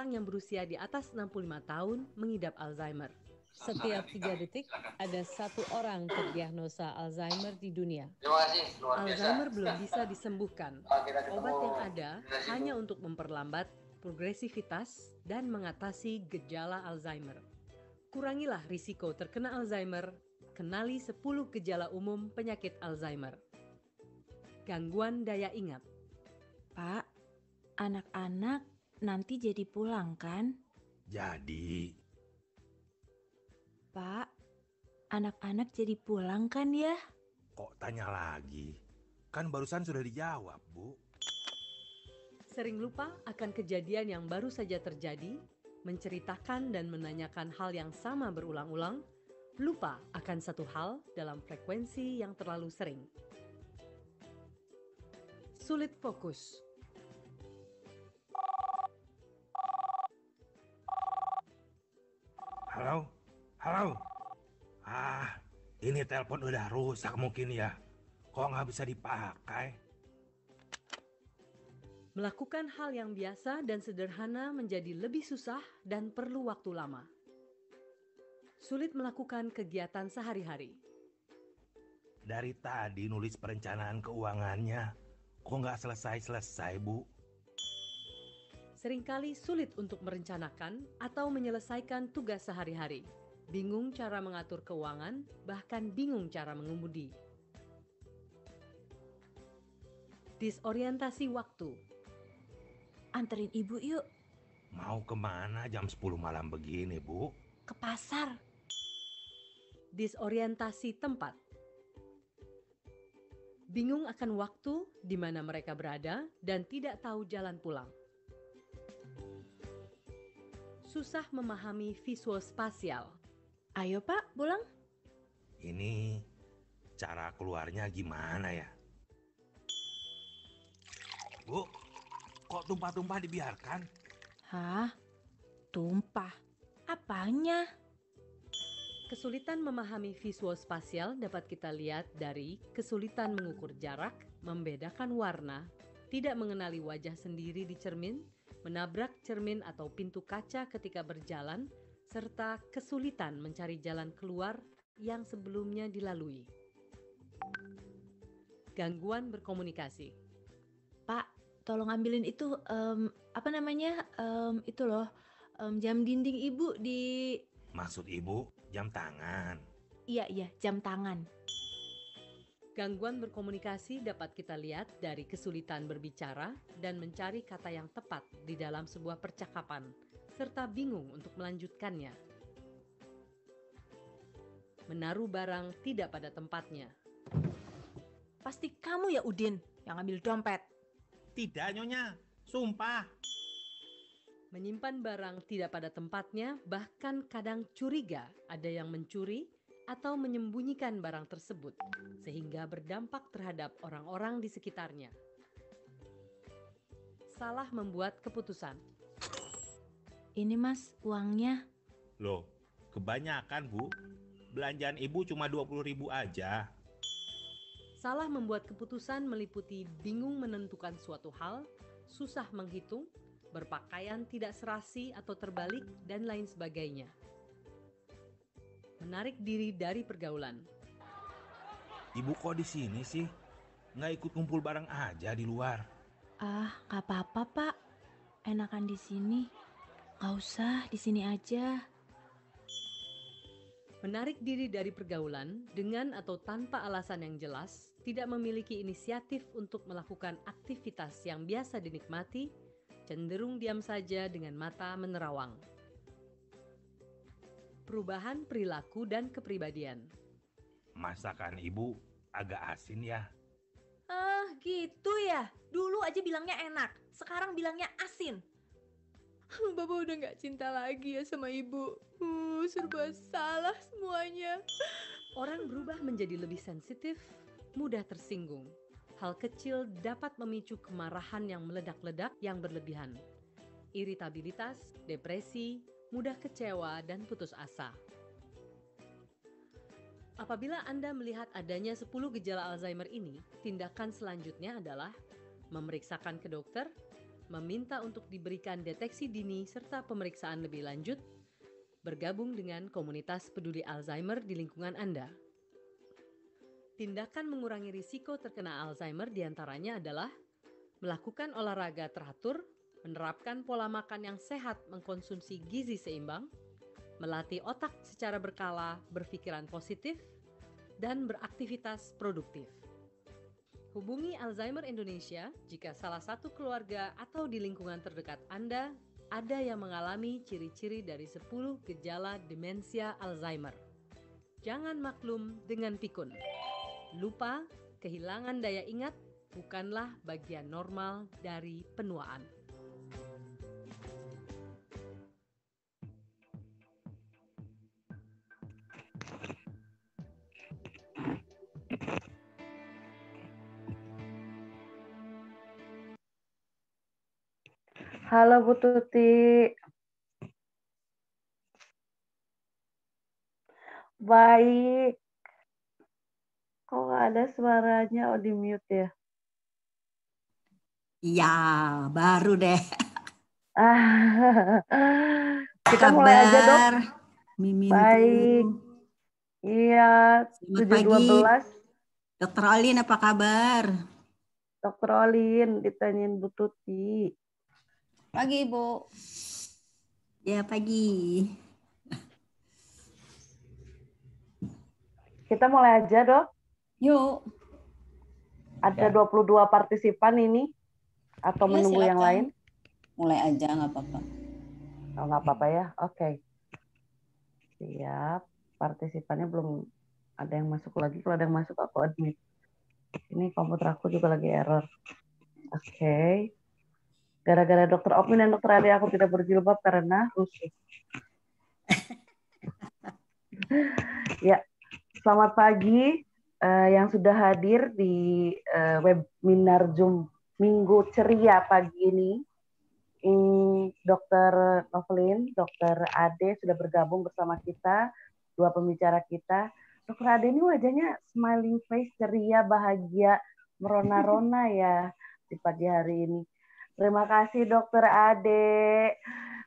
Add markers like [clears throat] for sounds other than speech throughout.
orang yang berusia di atas 65 tahun mengidap Alzheimer. Setiap tiga detik ada satu orang terdiagnosa Alzheimer di dunia. Alzheimer belum bisa disembuhkan. Obat yang ada hanya untuk memperlambat progresivitas dan mengatasi gejala Alzheimer. Kurangilah risiko terkena Alzheimer, kenali 10 gejala umum penyakit Alzheimer. Gangguan daya ingat. Pak, anak-anak nanti jadi pulang kan? Jadi. Pak, anak-anak jadi pulang kan ya? Kok tanya lagi? Kan barusan sudah dijawab, Bu. Sering lupa akan kejadian yang baru saja terjadi, menceritakan dan menanyakan hal yang sama berulang-ulang, lupa akan satu hal dalam frekuensi yang terlalu sering. Sulit fokus Halo? Halo? Ah, ini telepon udah rusak mungkin ya. Kok nggak bisa dipakai? Melakukan hal yang biasa dan sederhana menjadi lebih susah dan perlu waktu lama. Sulit melakukan kegiatan sehari-hari. Dari tadi nulis perencanaan keuangannya, kok nggak selesai-selesai, Bu? seringkali sulit untuk merencanakan atau menyelesaikan tugas sehari-hari, bingung cara mengatur keuangan, bahkan bingung cara mengemudi. Disorientasi waktu Anterin ibu yuk. Mau kemana jam 10 malam begini, Bu? Ke pasar. Disorientasi tempat Bingung akan waktu di mana mereka berada dan tidak tahu jalan pulang susah memahami visual spasial. Ayo Pak, pulang. Ini cara keluarnya gimana ya? Bu, kok tumpah-tumpah dibiarkan? Hah? Tumpah? Apanya? Kesulitan memahami visual spasial dapat kita lihat dari kesulitan mengukur jarak, membedakan warna, tidak mengenali wajah sendiri di cermin, menabrak cermin atau pintu kaca ketika berjalan, serta kesulitan mencari jalan keluar yang sebelumnya dilalui. Gangguan berkomunikasi. Pak, tolong ambilin itu um, apa namanya um, itu loh um, jam dinding ibu di. Maksud ibu jam tangan. Iya iya jam tangan. Gangguan berkomunikasi dapat kita lihat dari kesulitan berbicara dan mencari kata yang tepat di dalam sebuah percakapan, serta bingung untuk melanjutkannya. Menaruh barang tidak pada tempatnya. Pasti kamu ya Udin yang ambil dompet. Tidak Nyonya, sumpah menyimpan barang tidak pada tempatnya, bahkan kadang curiga ada yang mencuri atau menyembunyikan barang tersebut, sehingga berdampak terhadap orang-orang di sekitarnya. Salah membuat keputusan. Ini mas, uangnya. Loh, kebanyakan bu. Belanjaan ibu cuma 20 ribu aja. Salah membuat keputusan meliputi bingung menentukan suatu hal, susah menghitung, berpakaian tidak serasi atau terbalik, dan lain sebagainya menarik diri dari pergaulan. Ibu kok di sini sih? Nggak ikut kumpul bareng aja di luar. Ah, nggak apa-apa pak. Enakan di sini. Nggak usah, di sini aja. Menarik diri dari pergaulan dengan atau tanpa alasan yang jelas, tidak memiliki inisiatif untuk melakukan aktivitas yang biasa dinikmati, cenderung diam saja dengan mata menerawang perubahan perilaku dan kepribadian. Masakan ibu agak asin ya. Ah, gitu ya. Dulu aja bilangnya enak, sekarang bilangnya asin. [laughs] Bapak udah gak cinta lagi ya sama ibu. Uh, serba salah semuanya. [laughs] Orang berubah menjadi lebih sensitif, mudah tersinggung. Hal kecil dapat memicu kemarahan yang meledak-ledak yang berlebihan. Iritabilitas, depresi, mudah kecewa dan putus asa. Apabila Anda melihat adanya 10 gejala Alzheimer ini, tindakan selanjutnya adalah memeriksakan ke dokter, meminta untuk diberikan deteksi dini serta pemeriksaan lebih lanjut, bergabung dengan komunitas peduli Alzheimer di lingkungan Anda. Tindakan mengurangi risiko terkena Alzheimer diantaranya adalah melakukan olahraga teratur, menerapkan pola makan yang sehat mengkonsumsi gizi seimbang, melatih otak secara berkala berpikiran positif, dan beraktivitas produktif. Hubungi Alzheimer Indonesia jika salah satu keluarga atau di lingkungan terdekat Anda ada yang mengalami ciri-ciri dari 10 gejala demensia Alzheimer. Jangan maklum dengan pikun. Lupa, kehilangan daya ingat bukanlah bagian normal dari penuaan. Halo Bu Tuti. Baik. Kok nggak ada suaranya? Oh, di mute ya? Iya, baru deh. [laughs] Kita Kabar, mulai aja dong. Mimin. Baik. Iya, tujuh Dokter Olin apa kabar? Dokter Olin ditanyain Bu Tuti. Pagi, ibu. Ya, pagi. Kita mulai aja, Dok. Yuk. Ada ya. 22 partisipan ini atau ya, menunggu silakan. yang lain? Mulai aja, nggak apa-apa. Oh, nggak apa-apa ya. Oke. Okay. Siap. Partisipannya belum ada yang masuk lagi. Kalau ada yang masuk, aku admit. Ini komputer aku juga lagi error. Oke. Okay. Gara-gara dokter Opin dan dokter Ade aku tidak berjilbab karena rusuh. [laughs] ya, selamat pagi uh, yang sudah hadir di uh, webinar Zoom Minggu Ceria pagi ini. Hmm, dokter Novelin, Dokter Ade sudah bergabung bersama kita, dua pembicara kita. Dokter Ade ini wajahnya smiling face, ceria, bahagia, merona-rona ya di pagi hari ini. Terima kasih Dokter Ade.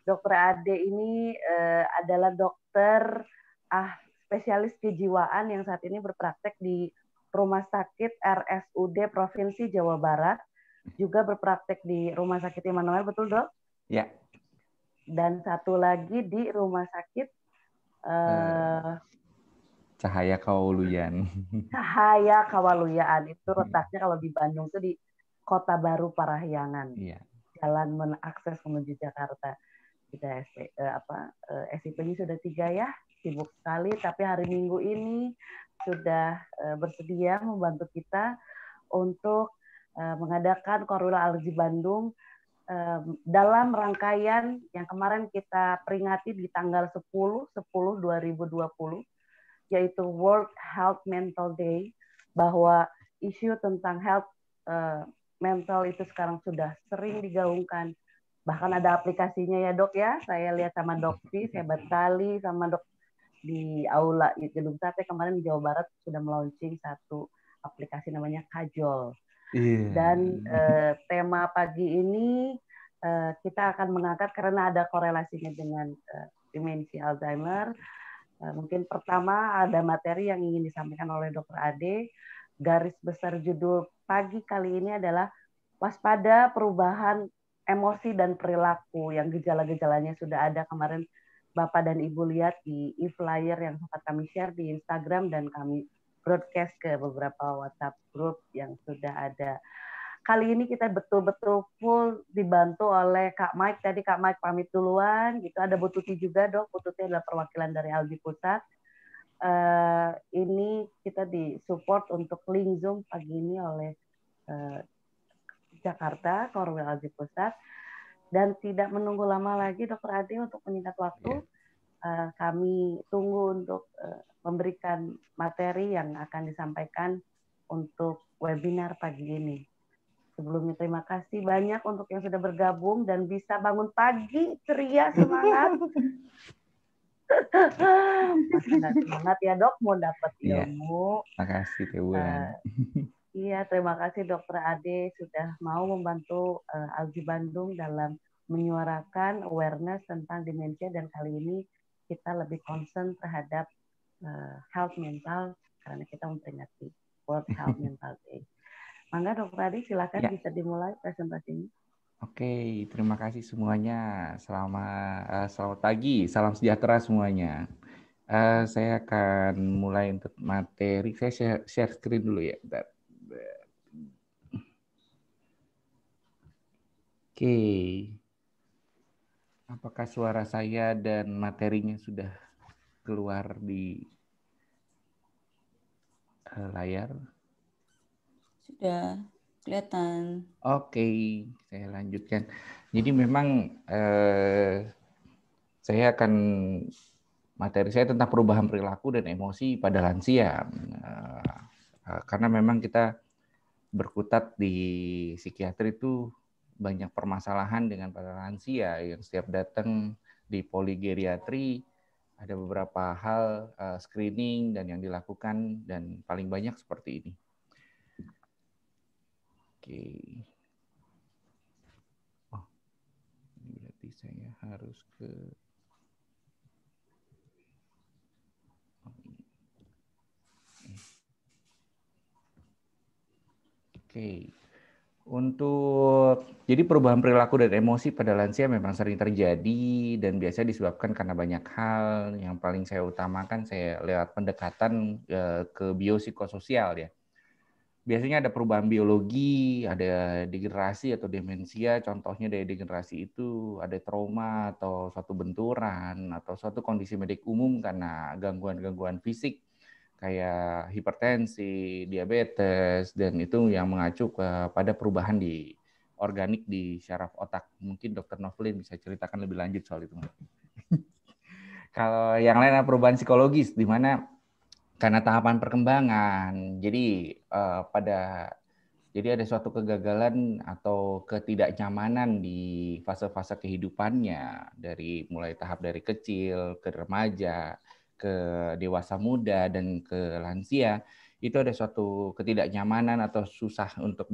Dokter Ade ini uh, adalah dokter ah spesialis kejiwaan yang saat ini berpraktek di Rumah Sakit RSUD Provinsi Jawa Barat, juga berpraktek di Rumah Sakit Immanuel, betul dok? Ya. Dan satu lagi di Rumah Sakit uh, Cahaya Kawaluyan. Cahaya Kawaluyan itu letaknya kalau di Bandung itu di Kota Baru Parahyangan. Iya. Jalan menakses menuju Jakarta. kita SP, eh, apa eh, sip ini sudah tiga ya, sibuk sekali. Tapi hari Minggu ini sudah eh, bersedia membantu kita untuk eh, mengadakan Korula Alergi Bandung dalam rangkaian yang kemarin kita peringati di tanggal 10 10 2020 yaitu World Health Mental Day bahwa isu tentang health eh, mental itu sekarang sudah sering digaungkan. Bahkan ada aplikasinya ya dok ya. Saya lihat sama dokti, saya batali sama dok di aula di gedung sate kemarin di Jawa Barat sudah meluncing satu aplikasi namanya Kajol. Iya. Dan eh, tema pagi ini eh, kita akan mengangkat karena ada korelasinya dengan eh, demensi Alzheimer. Eh, mungkin pertama ada materi yang ingin disampaikan oleh Dokter Ade. Garis besar judul pagi kali ini adalah waspada perubahan emosi dan perilaku yang gejala-gejalanya sudah ada kemarin Bapak dan Ibu lihat di e-flyer yang sempat kami share di Instagram dan kami broadcast ke beberapa WhatsApp group yang sudah ada. Kali ini kita betul-betul full dibantu oleh Kak Mike. Tadi Kak Mike pamit duluan, gitu. Ada Bututi juga dok. Bututi adalah perwakilan dari Aldi Pusat. Eh, ini kita disupport untuk link Zoom pagi ini oleh uh, Jakarta, Korwil Aziz Pusat. Dan tidak menunggu lama lagi, Dokter Adi untuk menyingkat waktu, yeah. Iya. uh, kami tunggu untuk uh, memberikan materi yang akan disampaikan untuk webinar pagi ini. Sebelumnya terima kasih banyak untuk yang sudah bergabung dan bisa bangun pagi ceria semangat. [laughs] Makanan semangat ya dok, mau dapat iya. ilmu. Ya, kasih. Bu. Uh, nah, iya, terima kasih dokter Ade sudah mau membantu uh, Algi Bandung dalam menyuarakan awareness tentang demensia dan kali ini kita lebih concern terhadap uh, health mental karena kita memperingati World Health [laughs] Mental Day. Mangga dokter Ade silakan ya. bisa dimulai presentasinya. Oke, terima kasih semuanya. Selama uh, eh, selamat pagi, salam sejahtera semuanya. Uh, saya akan mulai untuk materi. Saya share, share screen dulu ya. Oke. Oke. Apakah suara saya dan materinya sudah keluar di uh, layar? Sudah. Kelihatan. Oke, okay, saya lanjutkan. Jadi memang eh, saya akan materi saya tentang perubahan perilaku dan emosi pada lansia. Nah, eh, karena memang kita berkutat di psikiatri itu banyak permasalahan dengan para lansia yang setiap datang di poligeriatri ada beberapa hal uh, screening dan yang dilakukan dan paling banyak seperti ini. Oke. Oh, ini berarti saya harus ke oh, Oke. Untuk jadi perubahan perilaku dan emosi pada lansia memang sering terjadi dan biasa disebabkan karena banyak hal. Yang paling saya utamakan saya lewat pendekatan eh, ke biopsikososial ya biasanya ada perubahan biologi, ada degenerasi atau demensia, contohnya dari degenerasi itu ada trauma atau suatu benturan atau suatu kondisi medik umum karena gangguan-gangguan fisik kayak hipertensi, diabetes dan itu yang mengacu pada perubahan di organik di syaraf otak. Mungkin Dokter Novelin bisa ceritakan lebih lanjut soal itu. [laughs] Kalau yang lain perubahan psikologis di mana karena tahapan perkembangan. Jadi uh, pada jadi ada suatu kegagalan atau ketidaknyamanan di fase-fase kehidupannya dari mulai tahap dari kecil ke remaja, ke dewasa muda dan ke lansia itu ada suatu ketidaknyamanan atau susah untuk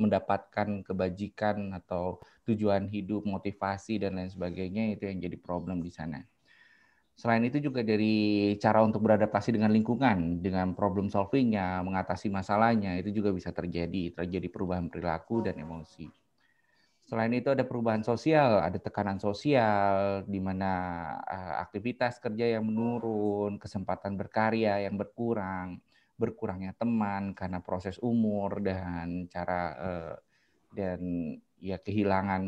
mendapatkan kebajikan atau tujuan hidup, motivasi dan lain sebagainya itu yang jadi problem di sana. Selain itu juga dari cara untuk beradaptasi dengan lingkungan, dengan problem solvingnya, mengatasi masalahnya, itu juga bisa terjadi, terjadi perubahan perilaku dan hmm. emosi. Selain itu ada perubahan sosial, ada tekanan sosial, di mana eh, aktivitas kerja yang menurun, kesempatan berkarya yang berkurang, berkurangnya teman karena proses umur dan cara eh, dan ya kehilangan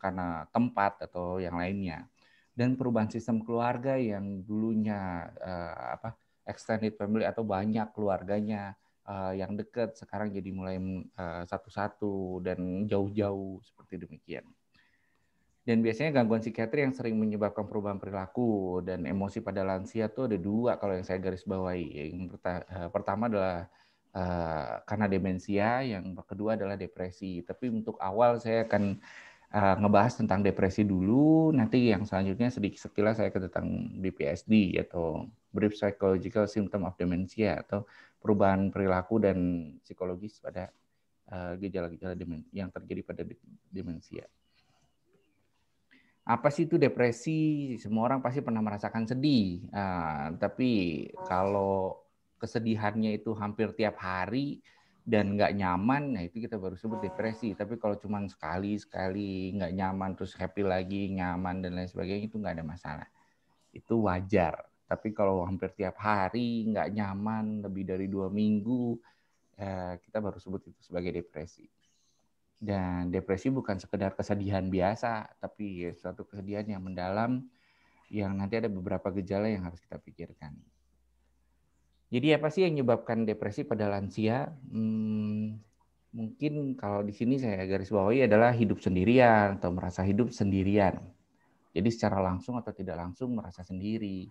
karena tempat atau yang lainnya dan perubahan sistem keluarga yang dulunya uh, apa extended family atau banyak keluarganya uh, yang dekat sekarang jadi mulai eh, satu-satu uh, dan jauh-jauh seperti demikian. Dan biasanya gangguan psikiatri yang sering menyebabkan perubahan perilaku dan emosi pada lansia itu ada dua kalau yang saya garis bawahi. Yang pertama adalah uh, karena demensia, yang kedua adalah depresi. Tapi untuk awal saya akan Eh, ngebahas tentang depresi dulu, nanti yang selanjutnya sedikit sekilas saya ke tentang BPSD atau Brief Psychological Symptom of Dementia atau perubahan perilaku dan psikologis pada eh, gejala-gejala uh, yang terjadi pada demensia. Apa sih itu depresi? Semua orang pasti pernah merasakan sedih, uh, tapi kalau kesedihannya itu hampir tiap hari, dan nggak nyaman, nah itu kita baru sebut depresi. Tapi kalau cuma sekali sekali nggak nyaman, terus happy lagi nyaman dan lain sebagainya itu nggak ada masalah. Itu wajar. Tapi kalau hampir tiap hari nggak nyaman, lebih dari dua minggu, eh, kita baru sebut itu sebagai depresi. Dan depresi bukan sekedar kesedihan biasa, tapi suatu kesedihan yang mendalam, yang nanti ada beberapa gejala yang harus kita pikirkan. Jadi apa sih yang menyebabkan depresi pada lansia? Hmm, mungkin kalau di sini saya garis bawahi adalah hidup sendirian atau merasa hidup sendirian. Jadi secara langsung atau tidak langsung merasa sendiri.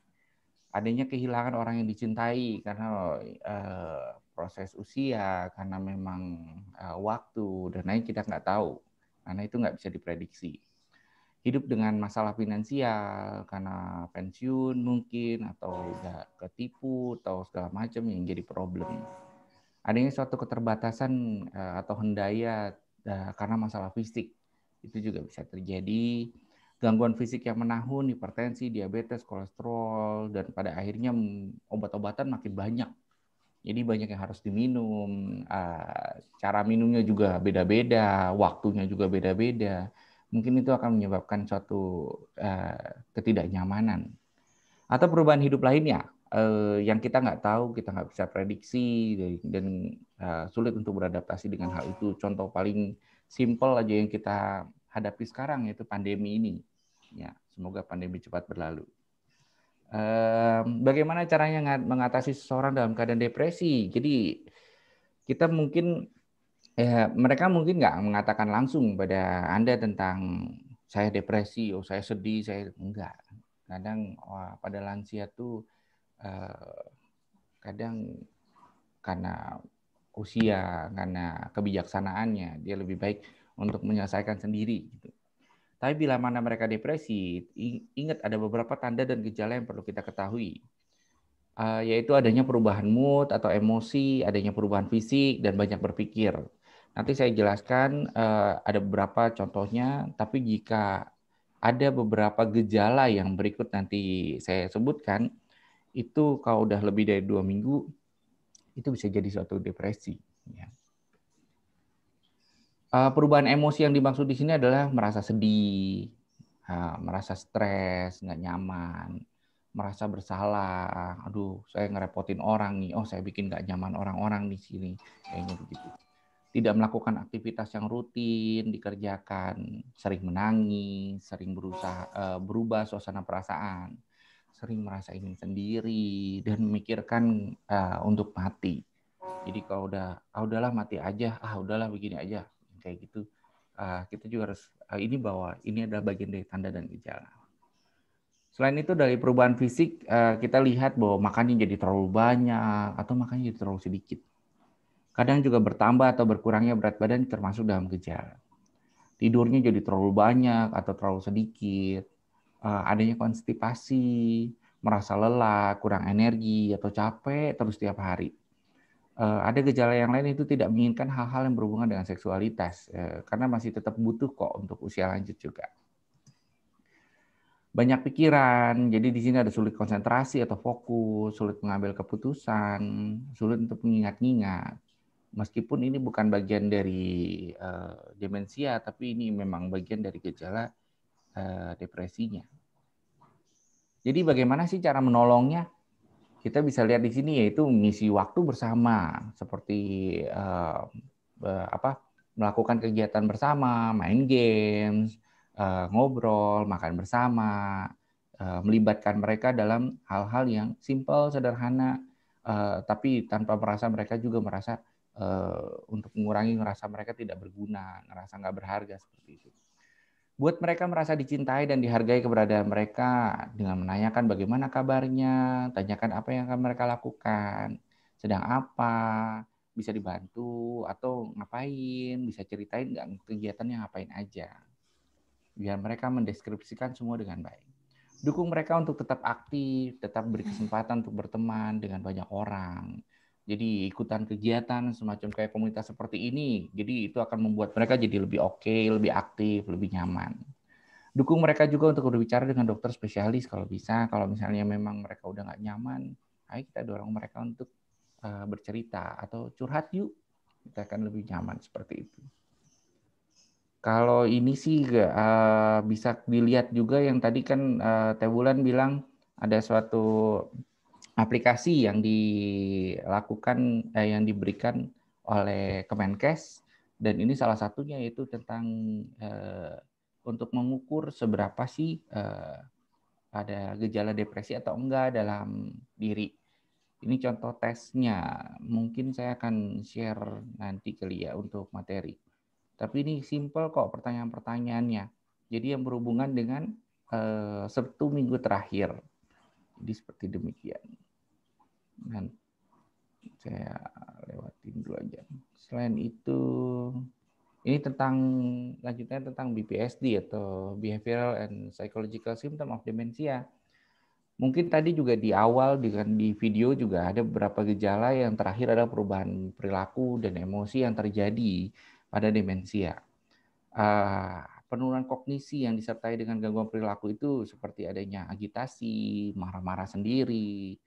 Adanya kehilangan orang yang dicintai karena eh, proses usia, karena memang eh, waktu dan lain kita nggak tahu. Karena itu nggak bisa diprediksi hidup dengan masalah finansial karena pensiun mungkin atau tidak ketipu atau segala macam yang jadi problem. Adanya suatu keterbatasan eh, atau hendaya eh, karena masalah fisik itu juga bisa terjadi. Gangguan fisik yang menahun, hipertensi, diabetes, kolesterol, dan pada akhirnya obat-obatan makin banyak. Jadi banyak yang harus diminum, ah, cara minumnya juga beda-beda, waktunya juga beda-beda mungkin itu akan menyebabkan suatu uh, ketidaknyamanan atau perubahan hidup lainnya uh, yang kita nggak tahu, kita nggak bisa prediksi dan, dan uh, sulit untuk beradaptasi dengan hal itu. Contoh paling simpel aja yang kita hadapi sekarang yaitu pandemi ini. Ya, semoga pandemi cepat berlalu. Uh, bagaimana caranya mengatasi seseorang dalam keadaan depresi? Jadi kita mungkin ya mereka mungkin nggak mengatakan langsung pada anda tentang saya depresi, oh saya sedih, saya enggak. Kadang wah, pada lansia tuh eh, kadang karena usia, karena kebijaksanaannya dia lebih baik untuk menyelesaikan sendiri. Gitu. Tapi bila mana mereka depresi, ingat ada beberapa tanda dan gejala yang perlu kita ketahui. Uh, yaitu adanya perubahan mood atau emosi, adanya perubahan fisik, dan banyak berpikir. Nanti saya jelaskan eh, ada beberapa contohnya, tapi jika ada beberapa gejala yang berikut nanti saya sebutkan, itu kalau udah lebih dari dua minggu, itu bisa jadi suatu depresi. Ya. Eh, perubahan emosi yang dimaksud di sini adalah merasa sedih, merasa stres, nggak nyaman, merasa bersalah. Aduh, saya ngerepotin orang nih. Oh, saya bikin nggak nyaman orang-orang di sini. Kayaknya begitu tidak melakukan aktivitas yang rutin dikerjakan, sering menangis, sering berusaha uh, berubah suasana perasaan, sering merasa ingin sendiri dan memikirkan uh, untuk mati. Jadi kalau udah ah udahlah mati aja, ah udahlah begini aja kayak gitu. Uh, kita juga harus uh, ini bahwa ini adalah bagian dari tanda dan gejala. Selain itu dari perubahan fisik uh, kita lihat bahwa makannya jadi terlalu banyak atau makannya jadi terlalu sedikit Kadang juga bertambah atau berkurangnya berat badan termasuk dalam gejala. Tidurnya jadi terlalu banyak atau terlalu sedikit, eh, adanya konstipasi, merasa lelah, kurang energi atau capek terus setiap hari. Eh, ada gejala yang lain itu tidak menginginkan hal-hal yang berhubungan dengan seksualitas eh, karena masih tetap butuh kok untuk usia lanjut juga banyak pikiran. Jadi di sini ada sulit konsentrasi atau fokus, sulit mengambil keputusan, sulit untuk mengingat-ingat meskipun ini bukan bagian dari uh, demensia, tapi ini memang bagian dari gejala uh, depresinya. Jadi bagaimana sih cara menolongnya? Kita bisa lihat di sini yaitu mengisi waktu bersama, seperti uh, apa melakukan kegiatan bersama, main games, uh, ngobrol, makan bersama, uh, melibatkan mereka dalam hal-hal yang simple, sederhana, uh, tapi tanpa merasa mereka juga merasa Eh, untuk mengurangi ngerasa mereka tidak berguna, ngerasa nggak berharga seperti itu. Buat mereka merasa dicintai dan dihargai keberadaan mereka dengan menanyakan bagaimana kabarnya, tanyakan apa yang akan mereka lakukan, sedang apa, bisa dibantu atau ngapain, bisa ceritain nggak kegiatannya ngapain aja. Biar mereka mendeskripsikan semua dengan baik. Dukung mereka untuk tetap aktif, tetap beri kesempatan untuk berteman dengan banyak orang jadi ikutan kegiatan semacam kayak komunitas seperti ini. Jadi itu akan membuat mereka jadi lebih oke, okay, lebih aktif, lebih nyaman. Dukung mereka juga untuk berbicara dengan dokter spesialis kalau bisa. Kalau misalnya memang mereka udah nggak nyaman, ayo kita dorong mereka untuk uh, bercerita atau curhat yuk. Kita akan lebih nyaman seperti itu. Kalau ini sih uh, bisa dilihat juga yang tadi kan uh, eh, Tebulan bilang ada suatu aplikasi yang dilakukan eh, yang diberikan oleh Kemenkes dan ini salah satunya yaitu tentang eh, untuk mengukur seberapa sih eh, ada gejala depresi atau enggak dalam diri. Ini contoh tesnya. Mungkin saya akan share nanti ke Lia ya untuk materi. Tapi ini simple kok pertanyaan-pertanyaannya. Jadi yang berhubungan dengan eh, satu minggu terakhir. Jadi seperti demikian nanti saya lewatin dulu aja. Selain itu, ini tentang lanjutnya tentang BPSD atau Behavioral and Psychological Symptom of Dementia. Mungkin tadi juga di awal dengan di video juga ada beberapa gejala yang terakhir ada perubahan perilaku dan emosi yang terjadi pada demensia. Ah, penurunan kognisi yang disertai dengan gangguan perilaku itu seperti adanya agitasi, marah-marah sendiri,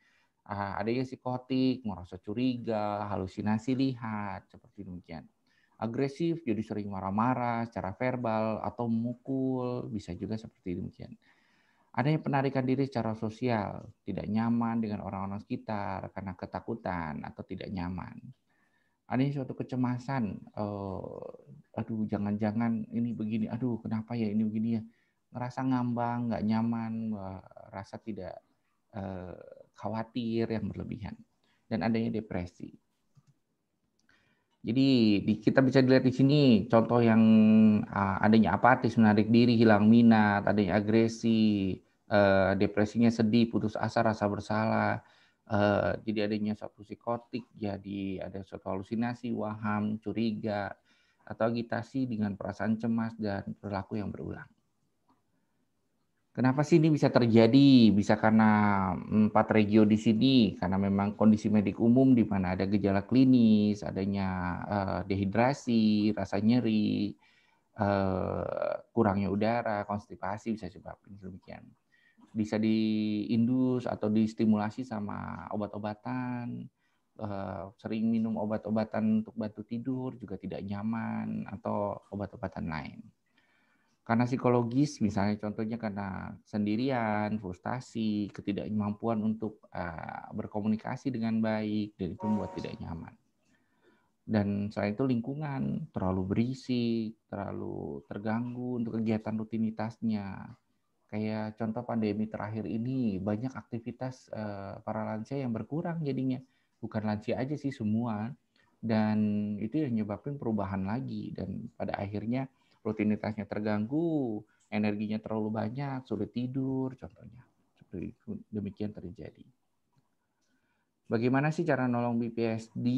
Ah, ada yang psikotik, merasa curiga, halusinasi lihat, seperti demikian. Agresif, jadi sering marah-marah secara verbal atau memukul, bisa juga seperti demikian. Ada yang penarikan diri secara sosial, tidak nyaman dengan orang-orang sekitar karena ketakutan atau tidak nyaman. Ada yang suatu kecemasan, eh, aduh jangan-jangan ini begini, aduh kenapa ya ini begini ya. Ngerasa ngambang, nggak nyaman, rasa tidak eh, khawatir yang berlebihan dan adanya depresi. Jadi di, kita bisa dilihat di sini contoh yang uh, adanya apatis, menarik diri, hilang minat, adanya agresi, uh, depresinya sedih, putus asa, rasa bersalah, uh, jadi adanya suatu psikotik, jadi ada suatu halusinasi, waham, curiga, atau agitasi dengan perasaan cemas dan perilaku yang berulang. Kenapa sih ini bisa terjadi? Bisa karena empat regio di sini, karena memang kondisi medik umum di mana ada gejala klinis, adanya eh, dehidrasi, rasa nyeri, eh, kurangnya udara, konstipasi bisa sebabin demikian. Bisa diindus atau distimulasi sama obat-obatan, eh, sering minum obat-obatan untuk bantu tidur juga tidak nyaman atau obat-obatan lain karena psikologis misalnya contohnya karena sendirian, frustasi, ketidakmampuan untuk uh, berkomunikasi dengan baik dan itu membuat tidak nyaman. Dan selain itu lingkungan terlalu berisi, terlalu terganggu untuk kegiatan rutinitasnya. Kayak contoh pandemi terakhir ini banyak aktivitas uh, para lansia yang berkurang jadinya. Bukan lansia aja sih semua dan itu yang nyebabin perubahan lagi dan pada akhirnya rutinitasnya terganggu, energinya terlalu banyak, sulit tidur, contohnya. Demikian terjadi. Bagaimana sih cara nolong BPSD? Uh,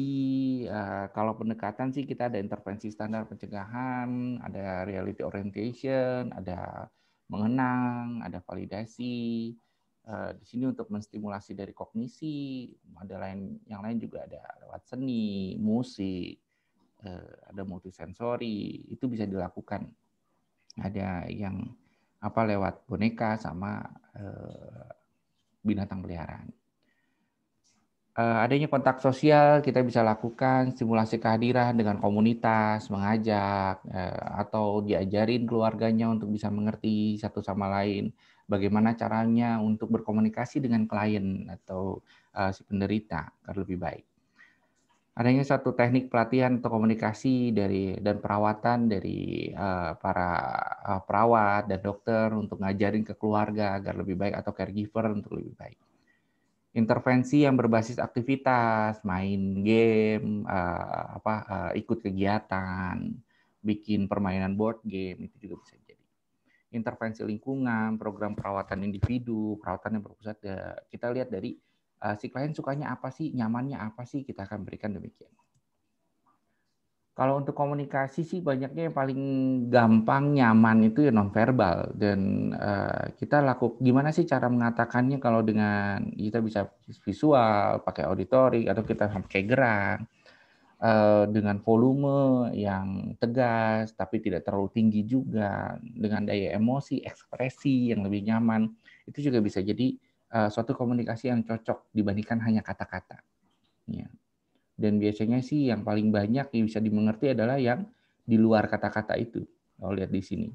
eh, kalau pendekatan sih kita ada intervensi standar pencegahan, ada reality orientation, ada mengenang, ada validasi. Uh, di sini untuk menstimulasi dari kognisi, ada lain yang lain juga ada lewat seni, musik, Eh, ada multisensori, itu bisa dilakukan. Ada yang apa lewat boneka sama eh, binatang peliharaan. Eh, adanya kontak sosial kita bisa lakukan simulasi kehadiran dengan komunitas, mengajak atau diajarin keluarganya untuk bisa mengerti satu sama lain bagaimana caranya untuk berkomunikasi dengan klien atau si penderita agar lebih baik adanya satu teknik pelatihan atau komunikasi dari dan perawatan dari uh, para uh, perawat dan dokter untuk ngajarin ke keluarga agar lebih baik atau caregiver untuk lebih baik. Intervensi yang berbasis aktivitas, main game, uh, apa uh, ikut kegiatan, bikin permainan board game itu juga bisa jadi. Intervensi lingkungan, program perawatan individu, perawatan yang berpusat kita lihat dari uh, si klien sukanya apa sih, nyamannya apa sih, kita akan berikan demikian. Kalau untuk komunikasi sih banyaknya yang paling gampang nyaman itu ya nonverbal dan uh, kita laku gimana sih cara mengatakannya kalau dengan kita bisa visual, pakai auditorik atau kita pakai gerak uh, dengan volume yang tegas tapi tidak terlalu tinggi juga dengan daya emosi, ekspresi yang lebih nyaman itu juga bisa jadi Eh, suatu komunikasi yang cocok dibandingkan hanya kata-kata. Ya. Dan biasanya sih yang paling banyak yang bisa dimengerti adalah yang di luar kata-kata itu. Kalau lihat di sini.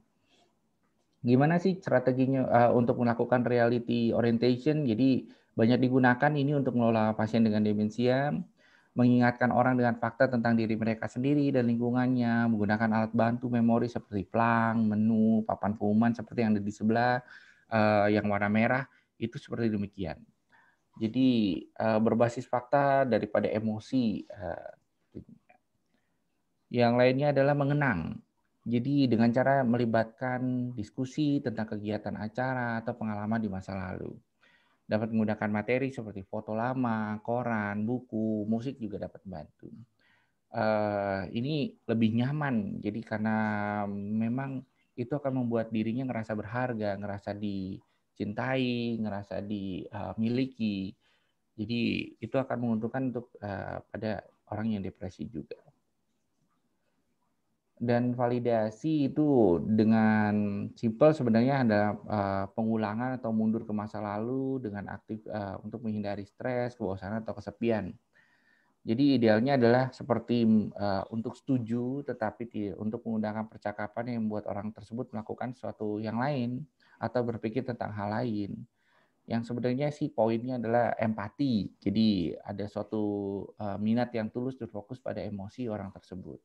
Gimana sih strateginya uh, untuk melakukan reality orientation? Jadi banyak digunakan ini untuk mengelola pasien dengan demensia, mengingatkan orang dengan fakta tentang diri mereka sendiri dan lingkungannya, menggunakan alat bantu memori seperti plang, menu, papan pengumuman seperti yang ada di sebelah uh, yang warna merah, itu seperti demikian. Jadi uh, berbasis fakta daripada emosi. Uh, yang lainnya adalah mengenang. Jadi dengan cara melibatkan diskusi tentang kegiatan acara atau pengalaman di masa lalu. Dapat menggunakan materi seperti foto lama, koran, buku, musik juga dapat membantu. Uh, eh, ini lebih nyaman, jadi karena memang itu akan membuat dirinya ngerasa berharga, ngerasa di, dicintai, ngerasa dimiliki. Jadi itu akan menguntungkan untuk eh, pada orang yang depresi juga. Dan validasi itu dengan simple sebenarnya ada eh, pengulangan atau mundur ke masa lalu dengan aktif eh, untuk menghindari stres, kebosanan atau kesepian. Jadi idealnya adalah seperti untuk setuju, tetapi untuk menggunakan percakapan yang membuat orang tersebut melakukan sesuatu yang lain atau berpikir tentang hal lain. Yang sebenarnya sih poinnya adalah empati. Jadi ada suatu eh, minat yang tulus berfokus pada emosi orang tersebut.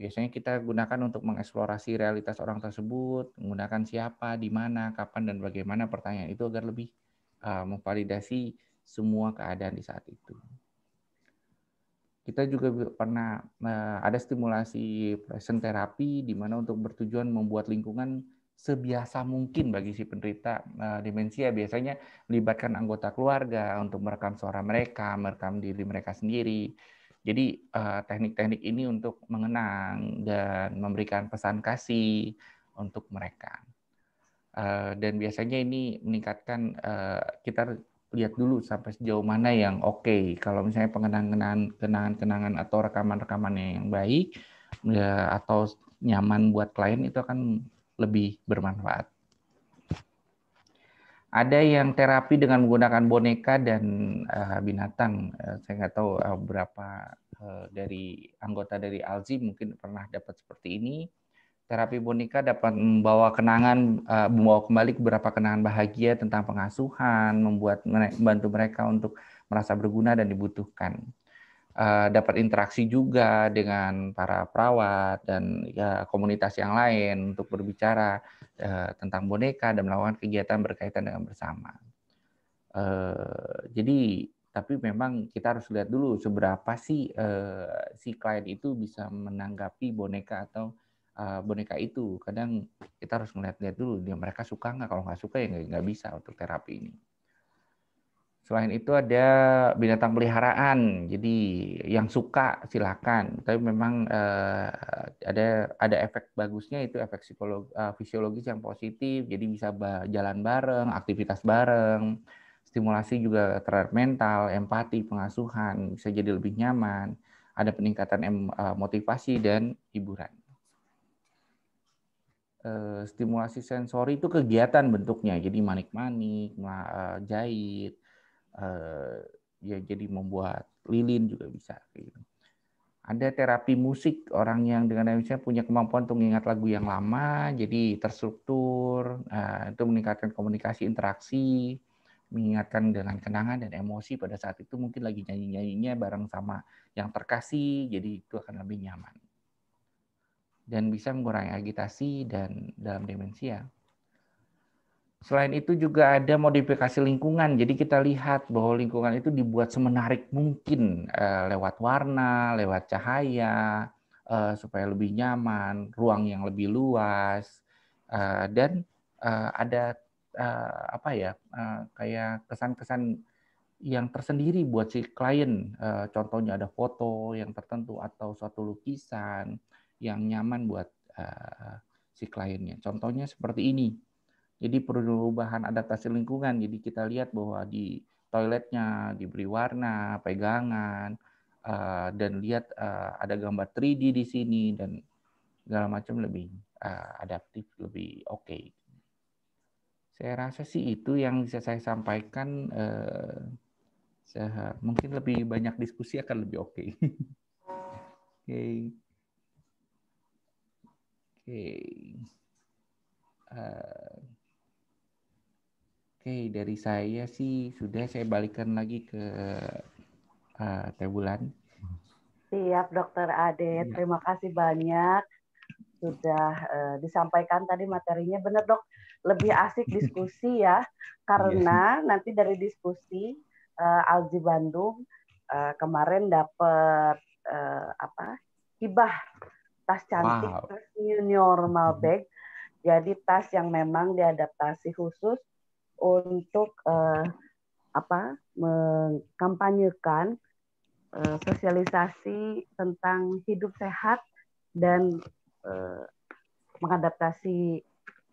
Biasanya kita gunakan untuk mengeksplorasi realitas orang tersebut, menggunakan siapa, di mana, kapan, dan bagaimana pertanyaan itu agar lebih eh, memvalidasi semua keadaan di saat itu kita juga pernah eh, ada stimulasi present terapi di mana untuk bertujuan membuat lingkungan sebiasa mungkin bagi si penderita eh, demensia biasanya melibatkan anggota keluarga untuk merekam suara mereka, merekam diri mereka sendiri. Jadi eh, teknik-teknik ini untuk mengenang dan memberikan pesan kasih untuk mereka. Eh, dan biasanya ini meningkatkan kita lihat dulu sampai sejauh mana yang oke. Okay. Kalau misalnya pengenangan kenangan-kenangan atau rekaman-rekamannya yang baik atau nyaman buat klien itu akan lebih bermanfaat. Ada yang terapi dengan menggunakan boneka dan uh, binatang. Uh, saya nggak tahu uh, berapa uh, dari anggota dari Alzi mungkin pernah dapat seperti ini. Terapi boneka dapat membawa kenangan, uh, membawa kembali beberapa kenangan bahagia tentang pengasuhan, membuat membantu mereka untuk merasa berguna dan dibutuhkan. Eh, dapat interaksi juga dengan para perawat dan ya komunitas yang lain untuk berbicara uh, tentang boneka dan melakukan kegiatan berkaitan dengan bersama. Uh, jadi tapi memang kita harus lihat dulu seberapa sih uh, si klien itu bisa menanggapi boneka atau uh, boneka itu. Kadang kita harus melihat-lihat dulu dia mereka suka nggak. Kalau nggak suka ya nggak bisa untuk terapi ini. Selain itu ada binatang peliharaan. Jadi yang suka silakan. Tapi memang eh, ada ada efek bagusnya itu efek psikolog, eh, fisiologis yang positif. Jadi bisa jalan bareng, aktivitas bareng, stimulasi juga terhadap mental, empati, pengasuhan bisa jadi lebih nyaman. Ada peningkatan em, eh, motivasi dan hiburan. Eh, stimulasi sensori itu kegiatan bentuknya. Jadi manik-manik, eh, jahit, Eh, ya jadi membuat lilin juga bisa gitu. Ada terapi musik orang yang dengan demensia punya kemampuan untuk mengingat lagu yang lama, jadi terstruktur, nah, itu meningkatkan komunikasi, interaksi, mengingatkan dengan kenangan dan emosi pada saat itu mungkin lagi nyanyi-nyanyinya bareng sama yang terkasih, jadi itu akan lebih nyaman. Dan bisa mengurangi agitasi dan dalam demensia. Selain itu juga ada modifikasi lingkungan. Jadi kita lihat bahwa lingkungan itu dibuat semenarik mungkin eh, lewat warna, lewat cahaya, eh, supaya lebih nyaman, ruang yang lebih luas, eh, dan ada apa ya kayak kesan-kesan yang tersendiri buat si klien. contohnya ada foto yang tertentu atau suatu lukisan yang nyaman buat si kliennya. Contohnya seperti ini jadi perubahan adaptasi lingkungan. Jadi kita lihat bahwa di toiletnya diberi warna, pegangan, eh, dan lihat eh, ada gambar 3D di sini dan segala macam lebih eh, adaptif, lebih oke. Okay. Saya rasa sih itu yang bisa saya sampaikan. mungkin lebih banyak diskusi akan lebih oke. [laughs] oke. Oke. Oke, dari saya sih sudah saya balikan lagi ke uh, eh, Tebulan. Siap, Dokter Ade. Ya. Terima kasih banyak sudah uh, disampaikan tadi materinya. Benar, Dok. Lebih asik diskusi [laughs] ya, karena ya. nanti dari diskusi uh, Alji Bandung uh, kemarin dapat uh, apa? hibah tas cantik wow. tas new normal mm-hmm. bag. Jadi tas yang memang diadaptasi khusus untuk uh, apa mengkampanyekan uh, sosialisasi tentang hidup sehat dan uh, mengadaptasi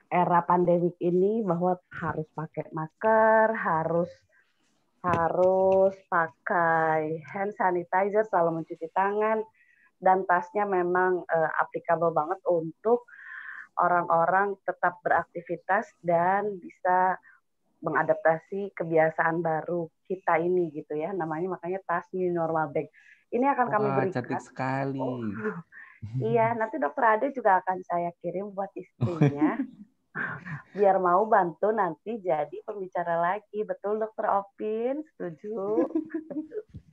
era pandemik ini bahwa harus pakai masker, harus harus pakai hand sanitizer, selalu mencuci tangan dan tasnya memang uh, aplikabel banget untuk orang-orang tetap beraktivitas dan bisa mengadaptasi kebiasaan baru kita ini gitu ya. Namanya makanya tas new normal bag. Ini akan kami berikan. cantik sekali. Oh, [laughs] iya, nanti dokter Ade juga akan saya kirim buat istrinya. [laughs] biar mau bantu nanti jadi pembicara lagi. Betul dokter Opin, setuju.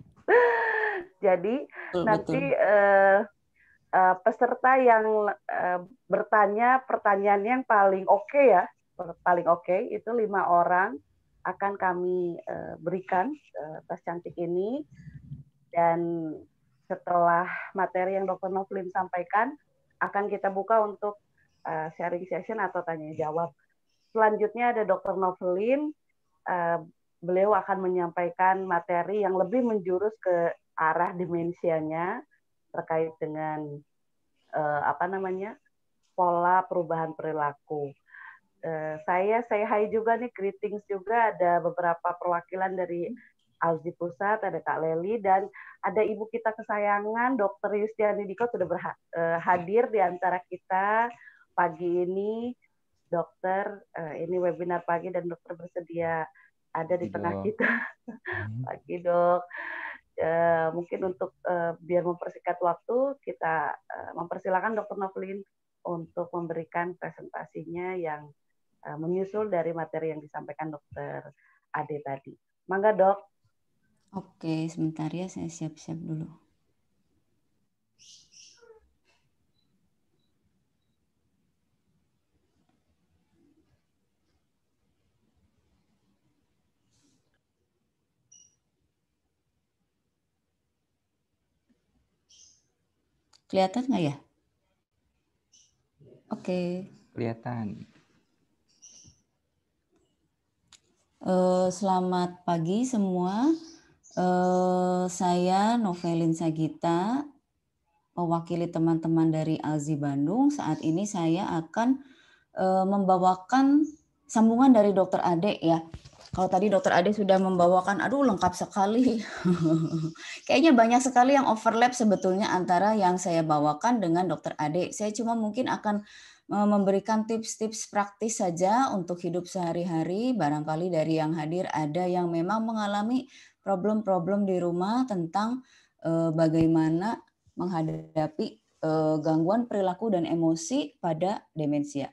[laughs] jadi betul, nanti betul. Uh, uh, peserta yang uh, bertanya pertanyaan yang paling oke okay ya paling oke okay, itu lima orang akan kami uh, berikan uh, tas cantik ini dan setelah materi yang dokter Novlin sampaikan akan kita buka untuk uh, sharing session atau tanya jawab. Selanjutnya ada dokter Novlin uh, beliau akan menyampaikan materi yang lebih menjurus ke arah dimensianya terkait dengan uh, apa namanya pola perubahan perilaku. Eh, saya saya hai juga nih greetings juga ada beberapa perwakilan dari Alzi Pusat, ada Kak Leli dan ada ibu kita kesayangan dokter Yustiani Diko sudah berhadir eh, di antara kita pagi ini. Dokter, eh, ini webinar pagi dan dokter bersedia ada di tengah kita. Hmm. [laughs] pagi dok. mungkin untuk biar mempersingkat waktu kita mempersilakan dokter Novelin untuk memberikan presentasinya yang Eh, menyusul dari materi yang disampaikan dokter Ade tadi. Mangga dok. Oke, sebentar ya saya siap-siap dulu. Kelihatan nggak ya? Oke. Okay. Kelihatan. Eh, selamat pagi semua. Eh, saya Novelin Sagita, mewakili teman-teman dari Alzi Bandung. Saat ini saya akan eh, membawakan sambungan dari Dokter Ade ya. Kalau tadi Dokter Ade sudah membawakan, aduh lengkap sekali. [laughs] Kayaknya banyak sekali yang overlap sebetulnya antara yang saya bawakan dengan Dokter Ade. Saya cuma mungkin akan memberikan tips-tips praktis saja untuk hidup sehari-hari. Barangkali dari yang hadir ada yang memang mengalami problem-problem di rumah tentang e, bagaimana menghadapi e, gangguan perilaku dan emosi pada demensia.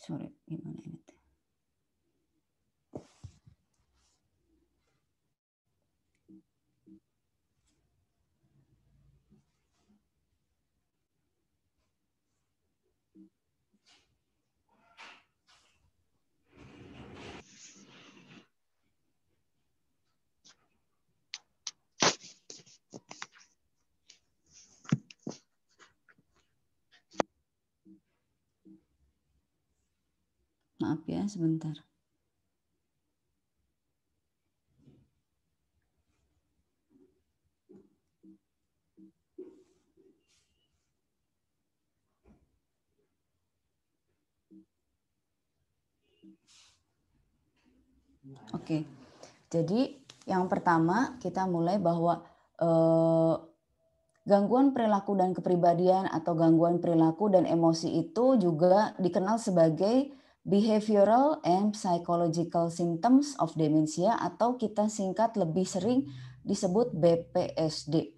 それ、今ね、Maaf ya, sebentar. Oke, jadi yang pertama kita mulai bahwa eh, gangguan perilaku dan kepribadian atau gangguan perilaku dan emosi itu juga dikenal sebagai Behavioral and Psychological Symptoms of Dementia atau kita singkat lebih sering disebut BPSD.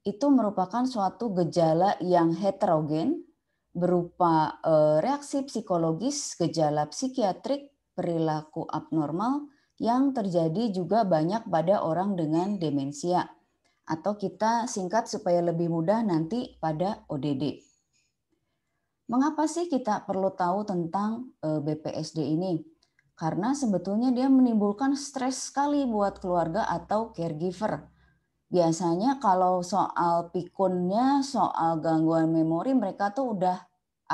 Itu merupakan suatu gejala yang heterogen berupa eh, reaksi psikologis, gejala psikiatrik, perilaku abnormal yang terjadi juga banyak pada orang dengan demensia atau kita singkat supaya lebih mudah nanti pada ODD. Mengapa sih kita perlu tahu tentang eh, BPSD ini? Karena sebetulnya dia menimbulkan stres sekali buat keluarga atau caregiver. Biasanya kalau soal pikunnya, soal gangguan memori, mereka tuh udah,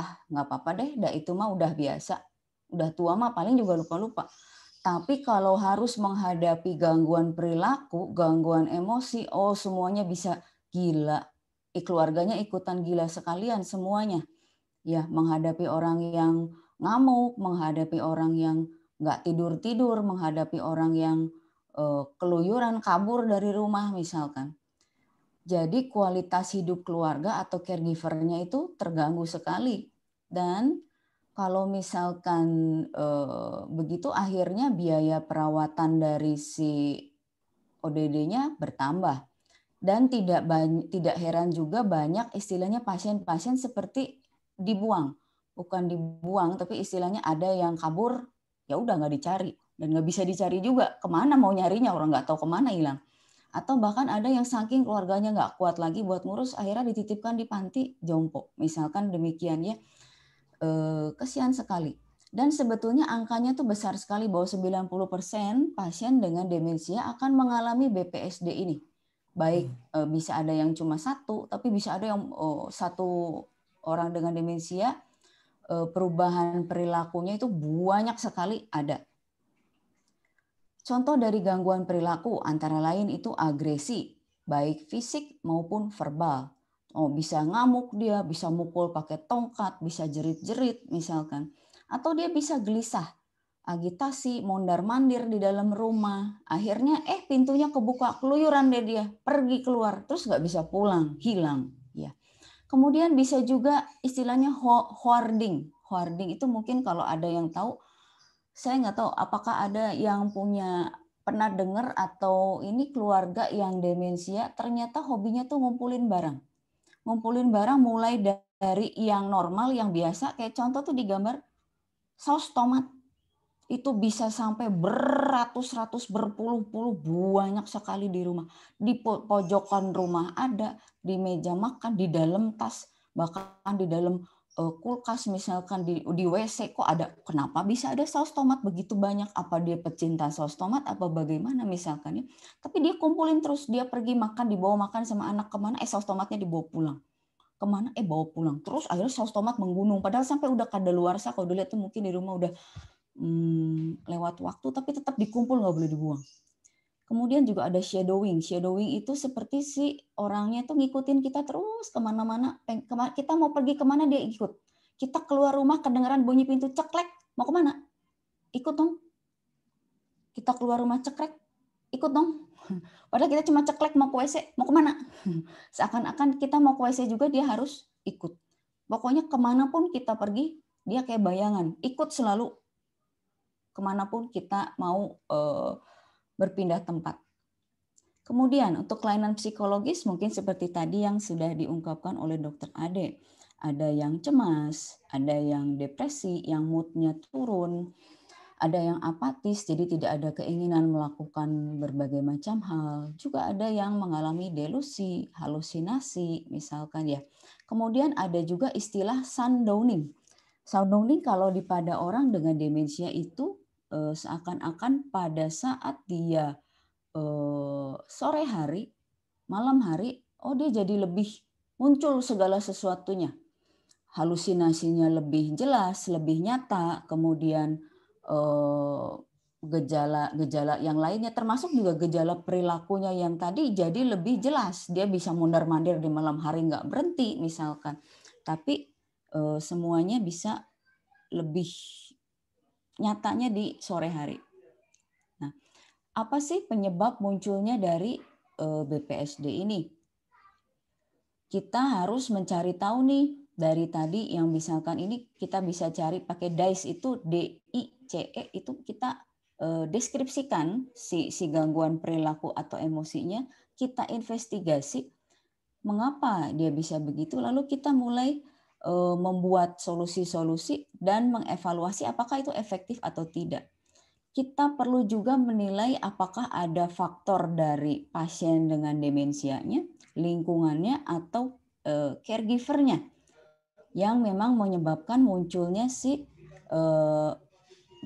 ah nggak apa-apa deh, dah itu mah udah biasa. Udah tua mah paling juga lupa-lupa. Tapi kalau harus menghadapi gangguan perilaku, gangguan emosi, oh semuanya bisa gila. Keluarganya ikutan gila sekalian semuanya ya menghadapi orang yang ngamuk, menghadapi orang yang nggak tidur-tidur, menghadapi orang yang uh, keluyuran kabur dari rumah misalkan. Jadi kualitas hidup keluarga atau caregivernya itu terganggu sekali. Dan kalau misalkan eh, begitu akhirnya biaya perawatan dari si ODD-nya bertambah. Dan tidak tidak heran juga banyak istilahnya pasien-pasien seperti dibuang bukan dibuang tapi istilahnya ada yang kabur ya udah nggak dicari dan nggak bisa dicari juga kemana mau nyarinya orang nggak tahu kemana hilang atau bahkan ada yang saking keluarganya nggak kuat lagi buat ngurus akhirnya dititipkan di panti jompo misalkan demikian ya e, kesian sekali dan sebetulnya angkanya tuh besar sekali bahwa 90% pasien dengan demensia akan mengalami BPSD ini baik e, bisa ada yang cuma satu tapi bisa ada yang e, satu orang dengan demensia eh, perubahan perilakunya itu banyak sekali ada. Contoh dari gangguan perilaku antara lain itu agresi, baik fisik maupun verbal. Oh, bisa ngamuk dia, bisa mukul pakai tongkat, bisa jerit-jerit misalkan. Atau dia bisa gelisah, agitasi, mondar-mandir di dalam rumah. Akhirnya eh pintunya kebuka, keluyuran deh dia, pergi keluar, terus nggak bisa pulang, hilang. Kemudian bisa juga istilahnya hoarding. Hoarding itu mungkin kalau ada yang tahu, saya nggak tahu apakah ada yang punya pernah dengar atau ini keluarga yang demensia ternyata hobinya tuh ngumpulin barang. Ngumpulin barang mulai dari yang normal, yang biasa, kayak contoh tuh digambar saus tomat itu bisa sampai beratus-ratus berpuluh-puluh banyak sekali di rumah. Di pojokan rumah ada, di meja makan, di dalam tas, bahkan di dalam eh, kulkas misalkan di di WC kok ada kenapa bisa ada saus tomat begitu banyak apa dia pecinta saus tomat apa bagaimana misalkan ya tapi dia kumpulin terus dia pergi makan dibawa makan sama anak kemana eh saus tomatnya dibawa pulang kemana eh bawa pulang terus akhirnya saus tomat menggunung padahal sampai udah kadaluarsa kalau dilihat tuh mungkin di rumah udah hmm, lewat waktu tapi tetap dikumpul nggak boleh dibuang. Kemudian juga ada shadowing. Shadowing itu seperti si orangnya tuh ngikutin kita terus kemana-mana. Kita mau pergi kemana dia ikut. Kita keluar rumah kedengeran bunyi pintu ceklek. Mau kemana? Ikut dong. Kita keluar rumah ceklek. Ikut dong. [laughs] Padahal kita cuma ceklek mau ke WC. Mau kemana? [laughs] Seakan-akan kita mau ke WC juga dia harus ikut. Pokoknya kemanapun kita pergi, dia kayak bayangan. Ikut selalu kemanapun kita mau eh, berpindah tempat. Kemudian untuk kelainan psikologis mungkin seperti tadi yang sudah diungkapkan oleh dokter Ade. Ada yang cemas, ada yang depresi, yang moodnya turun, ada yang apatis jadi tidak ada keinginan melakukan berbagai macam hal. Juga ada yang mengalami delusi, halusinasi misalkan ya. Kemudian ada juga istilah sundowning. Sundowning kalau di orang dengan demensia itu Eh, seakan-akan pada saat dia eh, sore hari, malam hari, oh dia jadi lebih muncul segala sesuatunya. Halusinasinya lebih jelas, lebih nyata, kemudian gejala-gejala eh, yang lainnya termasuk juga gejala perilakunya yang tadi jadi lebih jelas dia bisa mondar-mandir di malam hari nggak berhenti misalkan tapi semuanya bisa lebih nyatanya di sore hari. Nah, apa sih penyebab munculnya dari eh, BPSD ini? Kita harus mencari tahu nih dari tadi yang misalkan ini kita bisa cari pakai DICE itu D I C E itu kita eh, deskripsikan si si gangguan perilaku atau emosinya, kita investigasi mengapa dia bisa begitu lalu kita mulai Eh, membuat solusi-solusi dan mengevaluasi apakah itu efektif atau tidak. Kita perlu juga menilai apakah ada faktor dari pasien dengan demensianya, lingkungannya, atau eh, caregivernya yang memang menyebabkan munculnya si eh,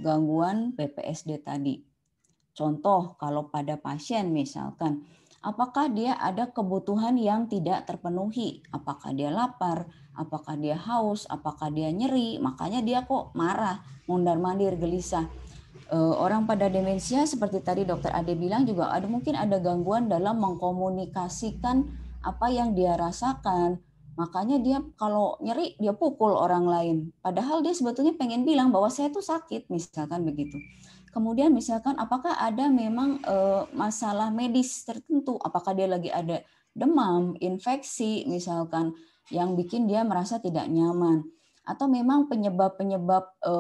gangguan BPSD tadi. Contoh, kalau pada pasien misalkan apakah dia ada kebutuhan yang tidak terpenuhi, apakah dia lapar, apakah dia haus, apakah dia nyeri, makanya dia kok marah, mondar-mandir, gelisah. Eh, orang pada demensia seperti tadi dokter Ade bilang juga ada mungkin ada gangguan dalam mengkomunikasikan apa yang dia rasakan, makanya dia kalau nyeri dia pukul orang lain padahal dia sebetulnya pengen bilang bahwa saya itu sakit misalkan begitu Kemudian misalkan apakah ada memang uh, masalah medis tertentu, apakah dia lagi ada demam, infeksi misalkan yang bikin dia merasa tidak nyaman atau memang penyebab-penyebab e,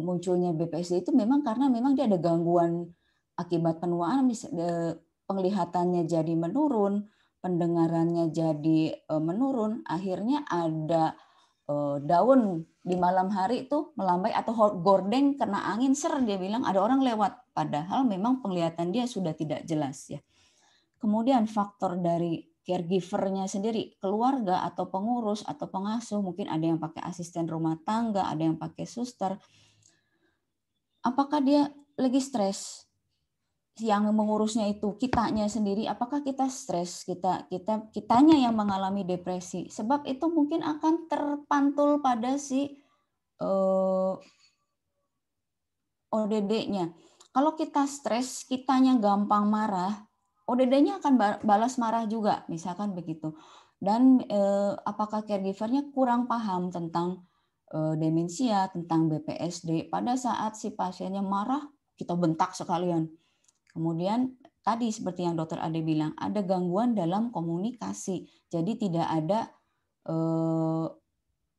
munculnya BPSD itu memang karena memang dia ada gangguan akibat penuaan misalnya penglihatannya jadi menurun, pendengarannya jadi e, menurun, akhirnya ada e, daun di malam hari itu melambai atau gorden kena angin ser dia bilang ada orang lewat padahal memang penglihatan dia sudah tidak jelas ya. Kemudian faktor dari caregivernya sendiri, keluarga atau pengurus atau pengasuh, mungkin ada yang pakai asisten rumah tangga, ada yang pakai suster. Apakah dia lagi stres? yang mengurusnya itu kitanya sendiri apakah kita stres kita kita kitanya yang mengalami depresi sebab itu mungkin akan terpantul pada si uh, eh, ODD-nya kalau kita stres kitanya gampang marah ODD-nya akan balas marah juga misalkan begitu dan uh, apakah caregivernya kurang paham tentang uh, demensia tentang BPSD pada saat si pasiennya marah kita bentak sekalian Kemudian tadi seperti yang dokter Ade bilang, ada gangguan dalam komunikasi. Jadi tidak ada eh,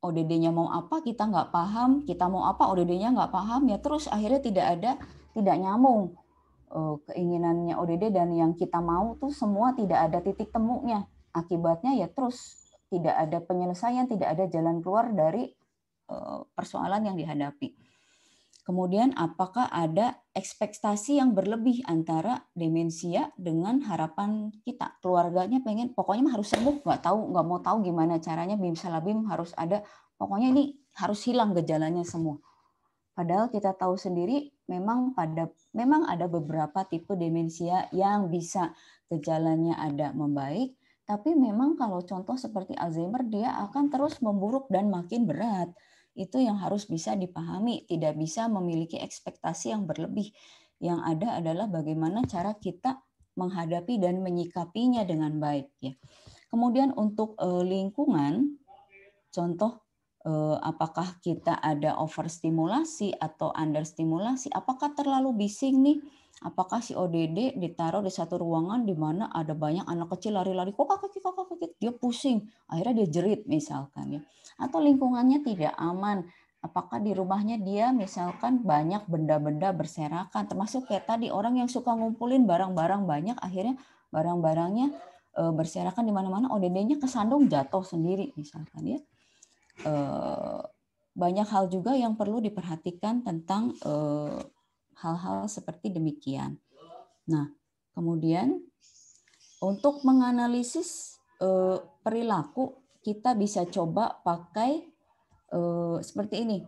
ODD-nya mau apa, kita nggak paham, kita mau apa, ODD-nya nggak paham, ya terus akhirnya tidak ada, tidak nyambung eh, keinginannya ODD dan yang kita mau tuh semua tidak ada titik temunya. Akibatnya ya terus tidak ada penyelesaian, tidak ada jalan keluar dari eh, persoalan yang dihadapi. Kemudian apakah ada ekspektasi yang berlebih antara demensia dengan harapan kita? Keluarganya pengen pokoknya harus sembuh, nggak tahu nggak mau tahu gimana caranya bim salabim harus ada, pokoknya ini harus hilang gejalanya semua. Padahal kita tahu sendiri memang pada memang ada beberapa tipe demensia yang bisa gejalanya ada membaik, tapi memang kalau contoh seperti Alzheimer dia akan terus memburuk dan makin berat itu yang harus bisa dipahami, tidak bisa memiliki ekspektasi yang berlebih. Yang ada adalah bagaimana cara kita menghadapi dan menyikapinya dengan baik ya. Kemudian untuk eh, lingkungan contoh eh, apakah kita ada overstimulasi atau understimulasi, apakah terlalu bising nih apakah si ODD ditaruh di satu ruangan di mana ada banyak anak kecil lari-lari kok kaki kok kaki gitu. dia pusing akhirnya dia jerit misalkan ya atau lingkungannya tidak aman apakah di rumahnya dia misalkan banyak benda-benda berserakan termasuk kayak tadi orang yang suka ngumpulin barang-barang banyak akhirnya barang-barangnya eh, berserakan di mana-mana ODD-nya kesandung jatuh sendiri misalkan ya eh, banyak hal juga yang perlu diperhatikan tentang eh, hal-hal seperti demikian. Nah, kemudian untuk menganalisis eh, perilaku kita bisa coba pakai eh, seperti ini.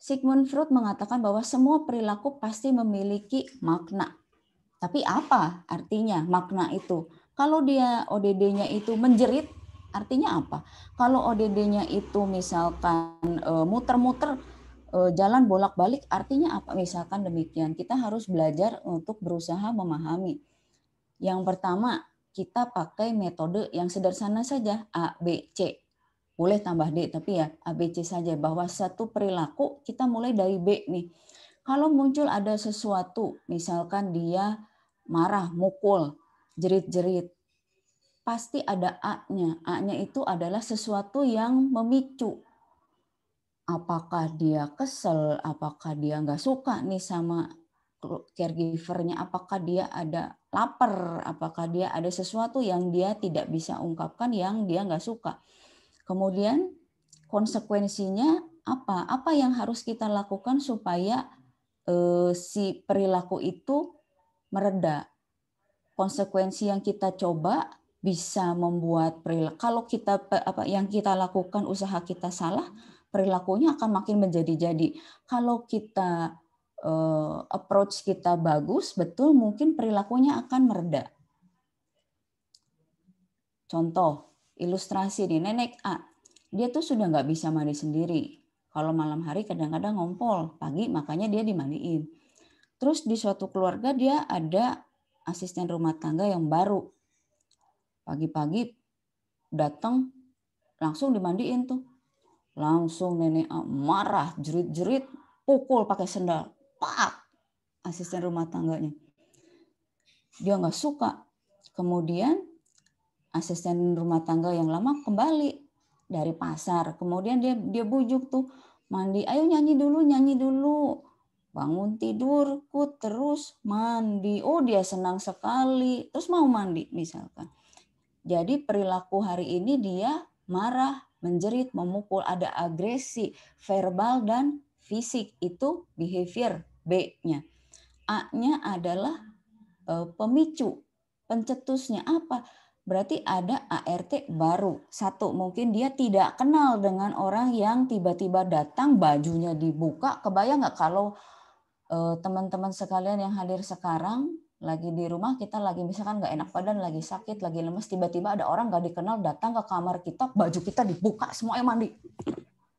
Sigmund Freud mengatakan bahwa semua perilaku pasti memiliki makna. Tapi apa artinya makna itu? Kalau dia ODD-nya itu menjerit, artinya apa? Kalau ODD-nya itu misalkan eh, muter-muter, e, Eh, jalan bolak-balik artinya apa misalkan demikian kita harus belajar untuk berusaha memahami yang pertama kita pakai metode yang sederhana saja A B C boleh tambah D tapi ya A B C saja bahwa satu perilaku kita mulai dari B nih kalau muncul ada sesuatu misalkan dia marah mukul jerit-jerit pasti ada A-nya. A-nya itu adalah sesuatu yang memicu apakah dia kesel, apakah dia nggak suka nih sama caregivernya, apakah dia ada lapar, apakah dia ada sesuatu yang dia tidak bisa ungkapkan yang dia nggak suka. Kemudian konsekuensinya apa? Apa yang harus kita lakukan supaya eh, si perilaku itu mereda? Konsekuensi yang kita coba bisa membuat perilaku. Kalau kita apa yang kita lakukan usaha kita salah, perilakunya akan makin menjadi-jadi. Kalau kita uh, approach kita bagus, betul mungkin perilakunya akan mereda. Contoh, ilustrasi nih, nenek A, dia tuh sudah nggak bisa mandi sendiri. Kalau malam hari kadang-kadang ngompol, pagi makanya dia dimandiin. Terus di suatu keluarga dia ada asisten rumah tangga yang baru. Pagi-pagi datang langsung dimandiin tuh. Langsung nenek A marah, jerit-jerit, pukul pakai sendal. Pak! Asisten rumah tangganya. Dia nggak suka. Kemudian asisten rumah tangga yang lama kembali dari pasar. Kemudian dia dia bujuk tuh mandi, ayo nyanyi dulu, nyanyi dulu. Bangun tidur tidurku terus mandi. Oh dia senang sekali. Terus mau mandi misalkan. Jadi perilaku hari ini dia marah, menjerit, memukul, ada agresi verbal dan fisik. Itu behavior B-nya. A-nya adalah e, pemicu, pencetusnya apa? Berarti ada ART baru. Satu, mungkin dia tidak kenal dengan orang yang tiba-tiba datang, bajunya dibuka. Kebayang nggak kalau e, teman-teman sekalian yang hadir sekarang lagi di rumah kita lagi misalkan nggak enak badan lagi sakit lagi lemes tiba-tiba ada orang nggak dikenal datang ke kamar kita baju kita dibuka semua yang mandi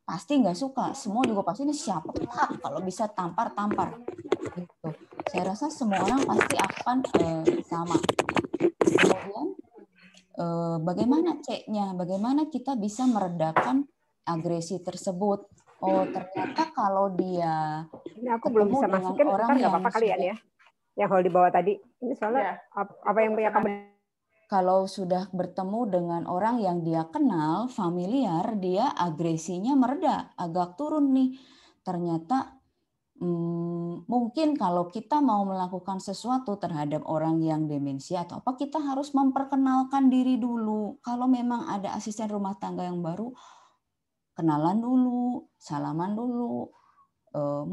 pasti nggak suka semua juga pasti ini siapa pak kalau bisa tampar tampar gitu saya rasa semua orang pasti akan eh, sama kemudian eh, bagaimana ceknya bagaimana kita bisa meredakan agresi tersebut oh ternyata kalau dia ini aku belum bisa masukin orang yang apa-apa kalian ya yang kalau dibawa tadi ini soalnya yeah. apa yang punya kamu kalau sudah bertemu dengan orang yang dia kenal, familiar, dia agresinya mereda, agak turun nih. Ternyata hmm, mungkin kalau kita mau melakukan sesuatu terhadap orang yang demensia atau apa, kita harus memperkenalkan diri dulu. Kalau memang ada asisten rumah tangga yang baru, kenalan dulu, salaman dulu, Eh,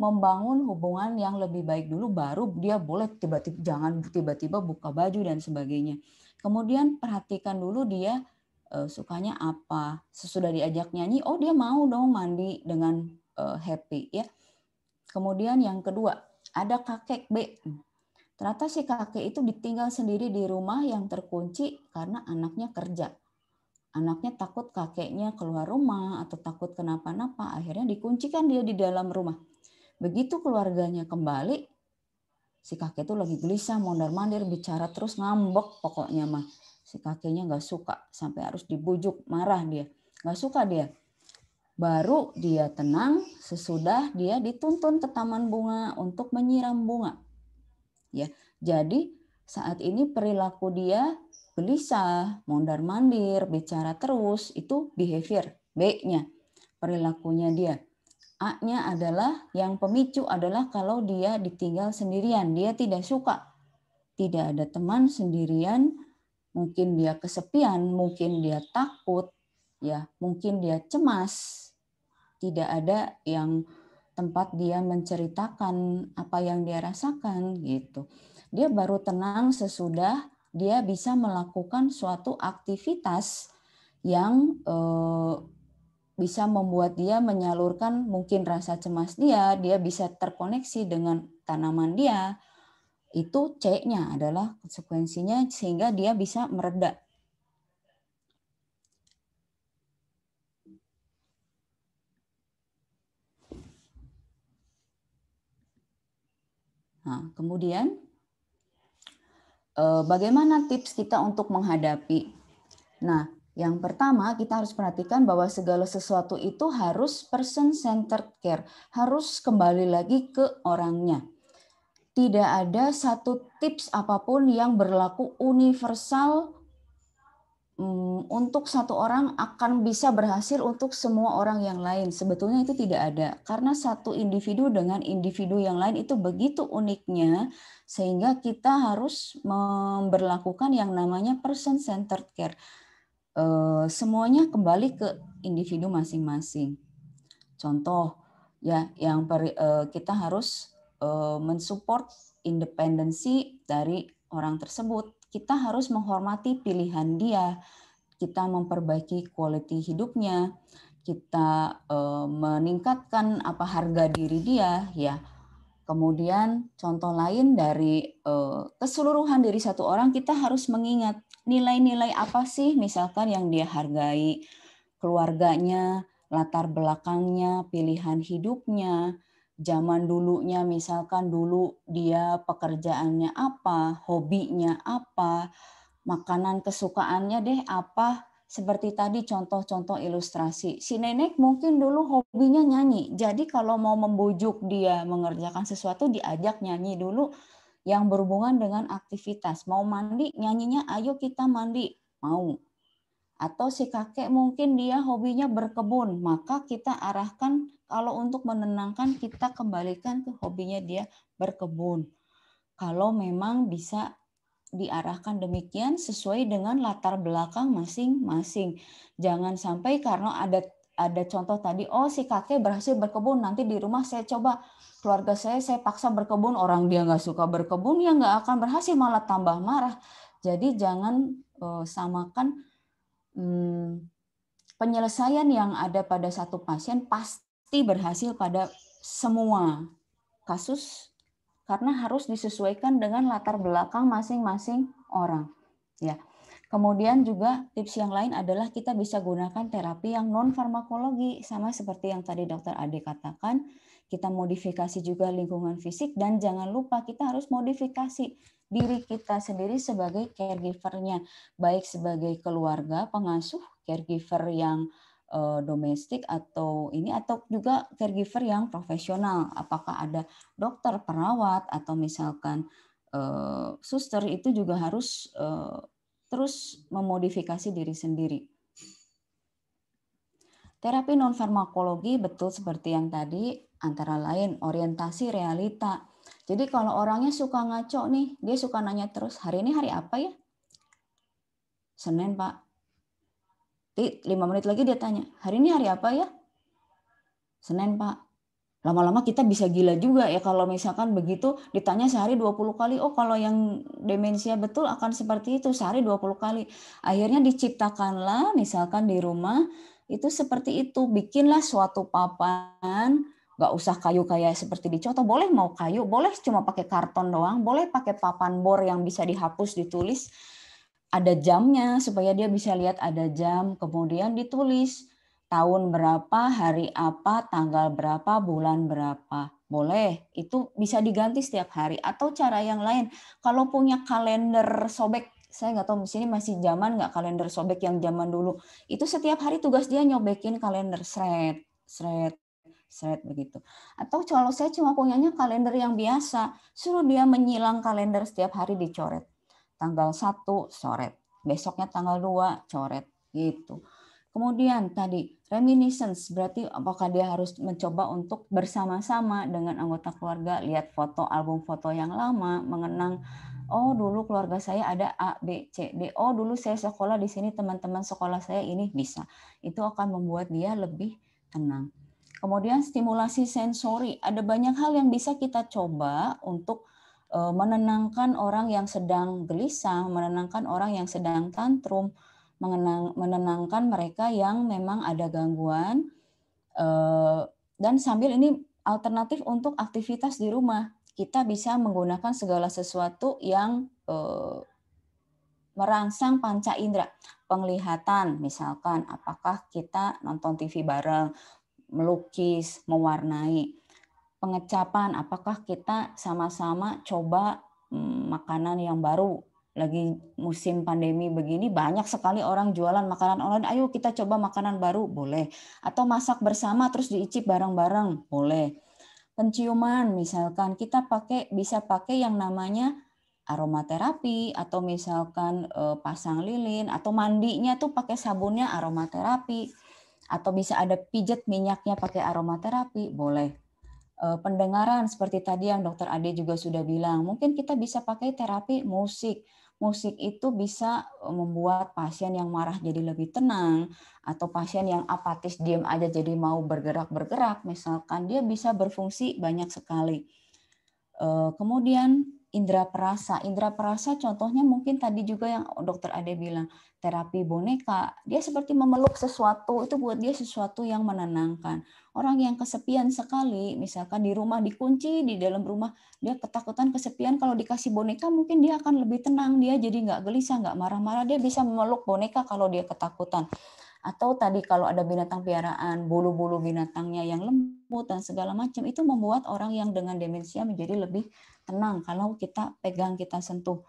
membangun hubungan yang lebih baik dulu baru dia boleh tiba-tiba jangan tiba-tiba buka baju dan sebagainya. Kemudian perhatikan dulu dia eh, sukanya apa. Sesudah diajak nyanyi, oh dia mau dong mandi dengan eh, happy ya. Kemudian yang kedua, ada kakek B. Ternyata si kakek itu ditinggal sendiri di rumah yang terkunci karena anaknya kerja anaknya takut kakeknya keluar rumah atau takut kenapa-napa, akhirnya dikuncikan dia di dalam rumah. Begitu keluarganya kembali, si kakek itu lagi gelisah, mondar-mandir, bicara terus ngambek pokoknya mah. Si kakeknya nggak suka, sampai harus dibujuk, marah dia. Nggak suka dia. Baru dia tenang, sesudah dia dituntun ke taman bunga untuk menyiram bunga. Ya, jadi saat ini perilaku dia gelisah, mondar-mandir, bicara terus, itu behavior, B-nya, perilakunya dia. A-nya adalah yang pemicu adalah kalau dia ditinggal sendirian, dia tidak suka. Tidak ada teman sendirian, mungkin dia kesepian, mungkin dia takut, ya, mungkin dia cemas. Tidak ada yang tempat dia menceritakan apa yang dia rasakan gitu. Dia baru tenang sesudah dia bisa melakukan suatu aktivitas yang eh, bisa membuat dia menyalurkan mungkin rasa cemas dia, dia bisa terkoneksi dengan tanaman dia. Itu C-nya adalah konsekuensinya sehingga dia bisa meredak. Nah, kemudian Eh, bagaimana tips kita untuk menghadapi? Nah, yang pertama, kita harus perhatikan bahwa segala sesuatu itu harus person-centered care, harus kembali lagi ke orangnya. Tidak ada satu tips apapun yang berlaku universal Hmm, untuk satu orang akan bisa berhasil untuk semua orang yang lain. Sebetulnya itu tidak ada karena satu individu dengan individu yang lain itu begitu uniknya sehingga kita harus memperlakukan yang namanya person centered care. Eh, semuanya kembali ke individu masing-masing. Contoh ya yang per, eh, kita harus eh, mensupport independensi dari orang tersebut kita harus menghormati pilihan dia, kita memperbaiki quality hidupnya, kita eh, meningkatkan apa harga diri dia, ya. Kemudian contoh lain dari eh, keseluruhan dari satu orang kita harus mengingat nilai-nilai apa sih misalkan yang dia hargai keluarganya, latar belakangnya, pilihan hidupnya, zaman dulunya misalkan dulu dia pekerjaannya apa, hobinya apa, makanan kesukaannya deh apa. Seperti tadi contoh-contoh ilustrasi. Si nenek mungkin dulu hobinya nyanyi. Jadi kalau mau membujuk dia mengerjakan sesuatu diajak nyanyi dulu yang berhubungan dengan aktivitas. Mau mandi nyanyinya ayo kita mandi. Mau atau si kakek mungkin dia hobinya berkebun, maka kita arahkan kalau untuk menenangkan kita kembalikan ke hobinya dia berkebun. Kalau memang bisa diarahkan demikian sesuai dengan latar belakang masing-masing. Jangan sampai karena ada ada contoh tadi, oh si kakek berhasil berkebun, nanti di rumah saya coba keluarga saya saya paksa berkebun, orang dia nggak suka berkebun ya nggak akan berhasil malah tambah marah. Jadi jangan uh, samakan hmm, penyelesaian yang ada pada satu pasien pasti berhasil pada semua kasus karena harus disesuaikan dengan latar belakang masing-masing orang. Ya. Kemudian juga tips yang lain adalah kita bisa gunakan terapi yang non farmakologi sama seperti yang tadi dokter Ade katakan kita modifikasi juga lingkungan fisik dan jangan lupa kita harus modifikasi diri kita sendiri sebagai caregivernya baik sebagai keluarga pengasuh caregiver yang uh, domestik atau ini atau juga caregiver yang profesional apakah ada dokter perawat atau misalkan uh, suster itu juga harus uh, terus memodifikasi diri sendiri Terapi non-farmakologi betul seperti yang tadi, antara lain orientasi realita. Jadi kalau orangnya suka ngaco nih, dia suka nanya terus, hari ini hari apa ya? Senin, Pak. Lima menit lagi dia tanya, hari ini hari apa ya? Senin, Pak. Lama-lama kita bisa gila juga ya kalau misalkan begitu ditanya sehari 20 kali. Oh, kalau yang demensia betul akan seperti itu, sehari 20 kali. Akhirnya diciptakanlah misalkan di rumah itu seperti itu bikinlah suatu papan nggak usah kayu kayak seperti dicoto boleh mau kayu boleh cuma pakai karton doang boleh pakai papan bor yang bisa dihapus ditulis ada jamnya supaya dia bisa lihat ada jam kemudian ditulis tahun berapa hari apa tanggal berapa bulan berapa boleh itu bisa diganti setiap hari atau cara yang lain kalau punya kalender sobek saya nggak tahu di sini masih zaman nggak kalender sobek yang zaman dulu itu setiap hari tugas dia nyobekin kalender seret seret seret begitu atau kalau saya cuma punyanya kalender yang biasa suruh dia menyilang kalender setiap hari dicoret tanggal satu coret besoknya tanggal 2 coret gitu Kemudian tadi reminiscence berarti apakah dia harus mencoba untuk bersama-sama dengan anggota keluarga lihat foto album foto yang lama mengenang oh dulu keluarga saya ada A, B, C, D, oh dulu saya sekolah di sini teman-teman sekolah saya ini bisa. Itu akan membuat dia lebih tenang. Kemudian stimulasi sensori, ada banyak hal yang bisa kita coba untuk eh, menenangkan orang yang sedang gelisah, menenangkan orang yang sedang tantrum, menenangkan mereka yang memang ada gangguan, eh, dan sambil ini alternatif untuk aktivitas di rumah kita bisa menggunakan segala sesuatu yang eh, merangsang panca indera. Penglihatan misalkan apakah kita nonton TV bareng, melukis, mewarnai. Pengecapan apakah kita sama-sama coba mm, makanan yang baru lagi musim pandemi begini banyak sekali orang jualan makanan online ayo kita coba makanan baru boleh atau masak bersama terus diicip bareng-bareng boleh penciuman misalkan kita pakai bisa pakai yang namanya aromaterapi atau misalkan eh, pasang lilin atau mandinya tuh pakai sabunnya aromaterapi atau bisa ada pijat minyaknya pakai aromaterapi boleh eh, pendengaran seperti tadi yang dokter Ade juga sudah bilang mungkin kita bisa pakai terapi musik musik itu bisa e, membuat pasien yang marah jadi lebih tenang atau pasien yang apatis diam aja jadi mau bergerak-bergerak misalkan dia bisa berfungsi banyak sekali. E, kemudian indera perasa. Indera perasa contohnya mungkin tadi juga yang dokter Ade bilang, terapi boneka. Dia seperti memeluk sesuatu, itu buat dia sesuatu yang menenangkan. Orang yang kesepian sekali, misalkan di rumah dikunci, di dalam rumah dia ketakutan kesepian. Kalau dikasih boneka mungkin dia akan lebih tenang, dia jadi nggak gelisah, nggak marah-marah, dia bisa memeluk boneka kalau dia ketakutan. Atau tadi kalau ada binatang piaraan, bulu-bulu binatangnya yang lembut dan segala macam, itu membuat orang yang dengan demensia menjadi lebih tenang kalau kita pegang, kita sentuh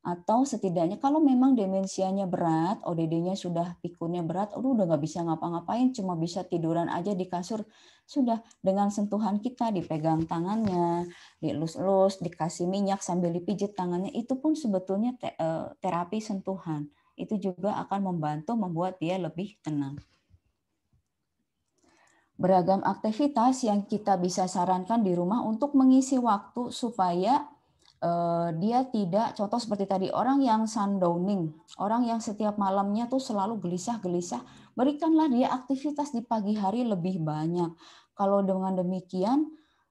atau setidaknya kalau memang demensianya berat, ODD-nya sudah pikunnya berat, aduh udah nggak bisa ngapa-ngapain, cuma bisa tiduran aja di kasur, sudah dengan sentuhan kita dipegang tangannya, dielus-elus, dikasih minyak sambil dipijit tangannya, itu pun sebetulnya eh, terapi sentuhan. Itu juga akan membantu membuat dia lebih tenang. Beragam aktivitas yang kita bisa sarankan di rumah untuk mengisi waktu supaya Eh, dia tidak contoh seperti tadi orang yang sundowning, orang yang setiap malamnya tuh selalu gelisah-gelisah, berikanlah dia aktivitas di pagi hari lebih banyak. Kalau dengan demikian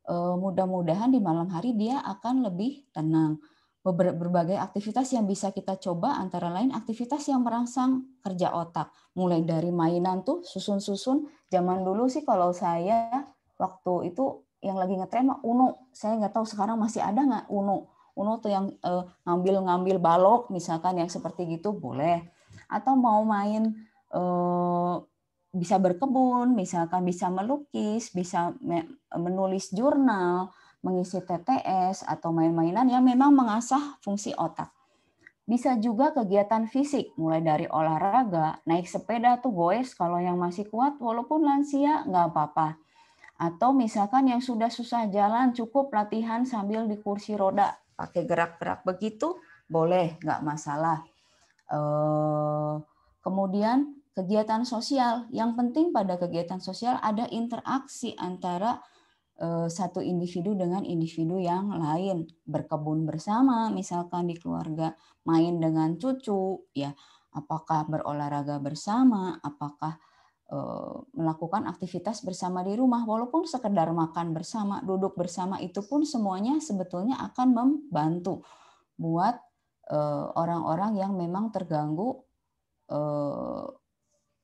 eh, mudah-mudahan di malam hari dia akan lebih tenang. Berbagai aktivitas yang bisa kita coba antara lain aktivitas yang merangsang kerja otak, mulai dari mainan tuh susun-susun. Zaman dulu sih kalau saya waktu itu yang lagi ngetren mah Uno. Saya nggak tahu sekarang masih ada nggak Uno uno tuh yang eh, ngambil-ngambil balok misalkan yang seperti gitu boleh atau mau main eh, bisa berkebun misalkan bisa melukis bisa menulis jurnal mengisi TTS atau main-mainan yang memang mengasah fungsi otak bisa juga kegiatan fisik, mulai dari olahraga, naik sepeda tuh boys kalau yang masih kuat walaupun lansia nggak apa-apa. Atau misalkan yang sudah susah jalan cukup latihan sambil di kursi roda pakai gerak-gerak begitu boleh nggak masalah eh, kemudian kegiatan sosial yang penting pada kegiatan sosial ada interaksi antara eh, satu individu dengan individu yang lain berkebun bersama misalkan di keluarga main dengan cucu ya apakah berolahraga bersama apakah Eh, melakukan aktivitas bersama di rumah walaupun sekedar makan bersama, duduk bersama itu pun semuanya sebetulnya akan membantu buat eh, orang-orang yang memang terganggu eh,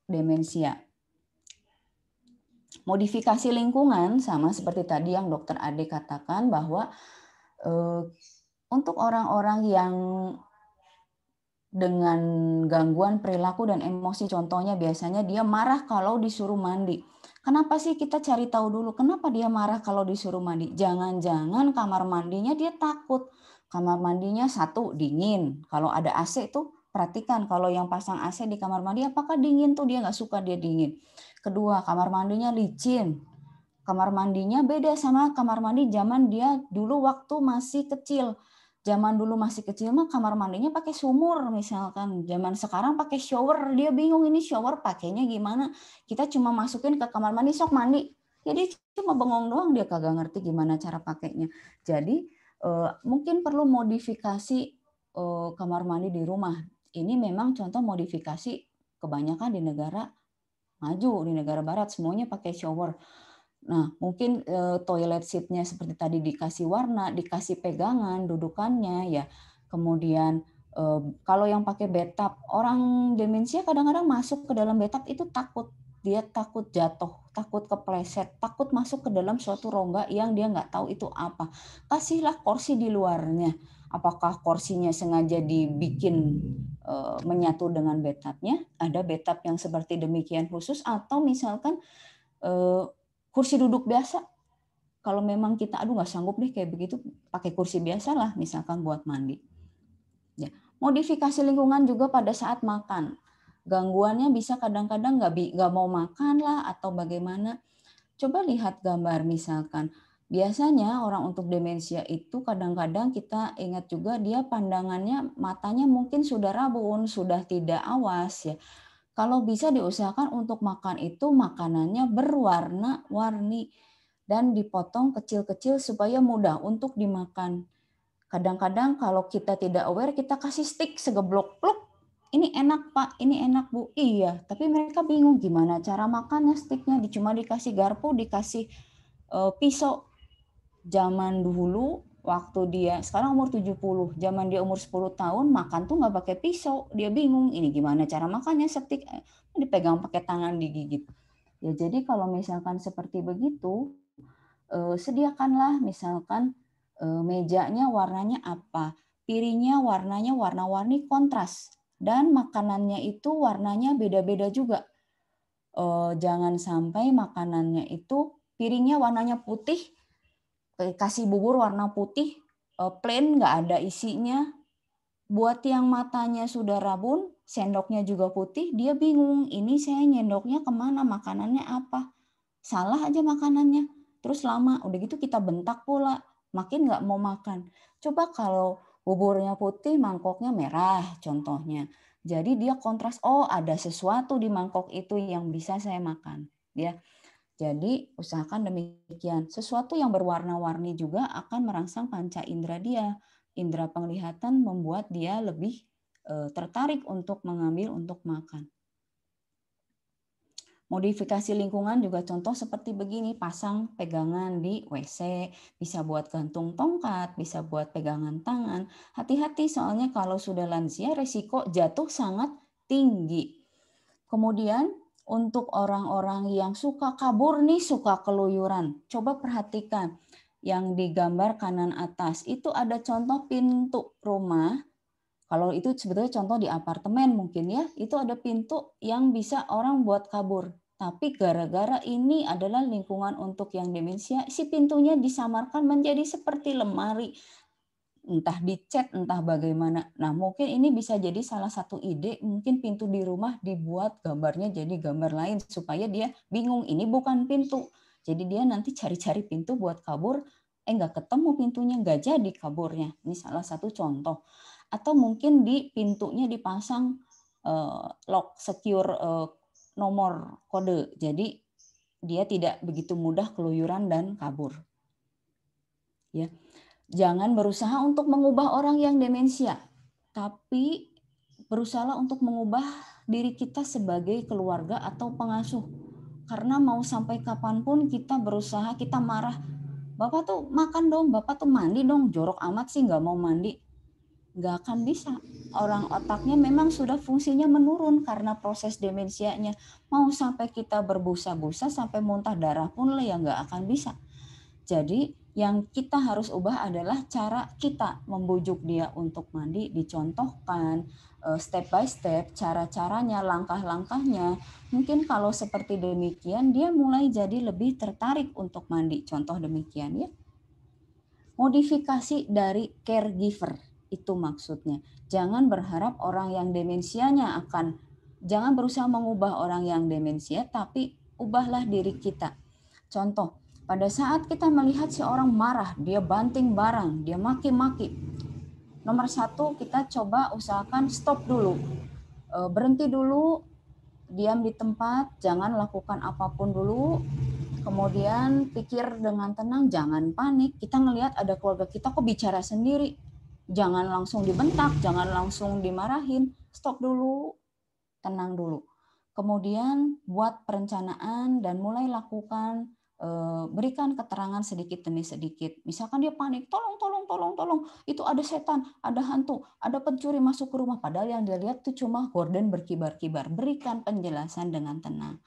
demensia. Modifikasi lingkungan sama seperti tadi yang dokter Ade katakan bahwa untuk orang-orang yang dengan gangguan perilaku dan emosi. Contohnya biasanya dia marah kalau disuruh mandi. Kenapa sih kita cari tahu dulu kenapa dia marah kalau disuruh mandi? Jangan-jangan kamar mandinya dia takut. Kamar mandinya satu dingin. Kalau ada AC itu perhatikan kalau yang pasang AC di kamar mandi apakah dingin tuh dia nggak suka dia dingin. Kedua, kamar mandinya licin. Kamar mandinya beda sama kamar mandi zaman dia dulu waktu masih kecil zaman dulu masih kecil mah kamar mandinya pakai sumur misalkan zaman sekarang pakai shower dia bingung ini shower pakainya gimana kita cuma masukin ke kamar mandi sok mandi jadi ya cuma bengong doang dia kagak ngerti gimana cara pakainya jadi eh, mungkin perlu modifikasi eh, kamar mandi di rumah ini memang contoh modifikasi kebanyakan di negara maju di negara barat semuanya pakai shower Nah, mungkin e, toilet seatnya seperti tadi dikasih warna, dikasih pegangan dudukannya ya. Kemudian eh, kalau yang pakai bathtub, orang demensia kadang-kadang masuk ke dalam bathtub itu takut. Dia takut jatuh, takut kepleset, takut masuk ke dalam suatu rongga yang dia nggak tahu itu apa. Kasihlah kursi di luarnya. Apakah kursinya sengaja dibikin e, menyatu dengan betapnya? Ada bathtub yang seperti demikian khusus atau misalkan e, kursi duduk biasa kalau memang kita aduh nggak sanggup deh kayak begitu pakai kursi biasa lah misalkan buat mandi ya modifikasi lingkungan juga pada saat makan gangguannya bisa kadang-kadang nggak -kadang nggak mau makan lah atau bagaimana coba lihat gambar misalkan biasanya orang untuk demensia itu kadang-kadang kita ingat juga dia pandangannya matanya mungkin sudah rabun sudah tidak awas ya kalau bisa diusahakan untuk makan itu makanannya berwarna-warni dan dipotong kecil-kecil supaya mudah untuk dimakan. Kadang-kadang kalau kita tidak aware kita kasih stick segeblok pluk. Ini enak pak, ini enak bu. Iya, tapi mereka bingung gimana cara makannya sticknya. Cuma dikasih garpu, dikasih pisau. Zaman dulu waktu dia sekarang umur 70, zaman dia umur 10 tahun makan tuh nggak pakai pisau, dia bingung ini gimana cara makannya setik eh, dipegang pakai tangan digigit. Ya jadi kalau misalkan seperti begitu eh, sediakanlah misalkan eh, mejanya warnanya apa, piringnya warnanya warna-warni kontras dan makanannya itu warnanya beda-beda juga. Eh, jangan sampai makanannya itu piringnya warnanya putih Eh, kasih bubur warna putih eh, plain nggak ada isinya buat yang matanya sudah rabun sendoknya juga putih dia bingung ini saya nyendoknya kemana makanannya apa salah aja makanannya terus lama udah gitu kita bentak pula makin nggak mau makan coba kalau buburnya putih mangkoknya merah contohnya jadi dia kontras oh ada sesuatu di mangkok itu yang bisa saya makan ya jadi usahakan demikian. Sesuatu yang berwarna-warni juga akan merangsang panca indera dia. Indera penglihatan membuat dia lebih eh, tertarik untuk mengambil untuk makan. Modifikasi lingkungan juga contoh seperti begini, pasang pegangan di WC, bisa buat gantung tongkat, bisa buat pegangan tangan. Hati-hati soalnya kalau sudah lansia resiko jatuh sangat tinggi. Kemudian untuk orang-orang yang suka kabur nih suka keluyuran. Coba perhatikan yang di gambar kanan atas itu ada contoh pintu rumah. Kalau itu sebetulnya contoh di apartemen mungkin ya, itu ada pintu yang bisa orang buat kabur. Tapi gara-gara ini adalah lingkungan untuk yang demensia, si pintunya disamarkan menjadi seperti lemari entah di chat entah bagaimana. Nah, mungkin ini bisa jadi salah satu ide, mungkin pintu di rumah dibuat gambarnya jadi gambar lain supaya dia bingung ini bukan pintu. Jadi dia nanti cari-cari pintu buat kabur, eh nggak ketemu pintunya, nggak jadi kaburnya. Ini salah satu contoh. Atau mungkin di pintunya dipasang eh, lock secure eh, nomor kode. Jadi dia tidak begitu mudah keluyuran dan kabur. Ya. Jangan berusaha untuk mengubah orang yang demensia, tapi berusaha untuk mengubah diri kita sebagai keluarga atau pengasuh. Karena mau sampai kapanpun kita berusaha, kita marah. Bapak tuh makan dong, bapak tuh mandi dong, jorok amat sih nggak mau mandi. Nggak akan bisa. Orang otaknya memang sudah fungsinya menurun karena proses demensianya. Mau sampai kita berbusa-busa, sampai muntah darah pun lah ya nggak akan bisa. Jadi yang kita harus ubah adalah cara kita membujuk dia untuk mandi dicontohkan eh, step by step cara-caranya langkah-langkahnya mungkin kalau seperti demikian dia mulai jadi lebih tertarik untuk mandi contoh demikian ya modifikasi dari caregiver itu maksudnya jangan berharap orang yang demensianya akan jangan berusaha mengubah orang yang demensia tapi ubahlah diri kita contoh pada saat kita melihat si orang marah, dia banting barang, dia maki-maki. Nomor satu, kita coba usahakan stop dulu. E, berhenti dulu, diam di tempat, jangan lakukan apapun dulu. Kemudian pikir dengan tenang, jangan panik. Kita melihat ada keluarga kita kok bicara sendiri. Jangan langsung dibentak, jangan langsung dimarahin. Stop dulu, tenang dulu. Kemudian buat perencanaan dan mulai lakukan Eh, berikan keterangan sedikit demi sedikit. Misalkan dia panik, tolong, tolong, tolong, tolong, itu ada setan, ada hantu, ada pencuri masuk ke rumah. Padahal yang dia lihat itu cuma gorden berkibar-kibar. Berikan penjelasan dengan tenang.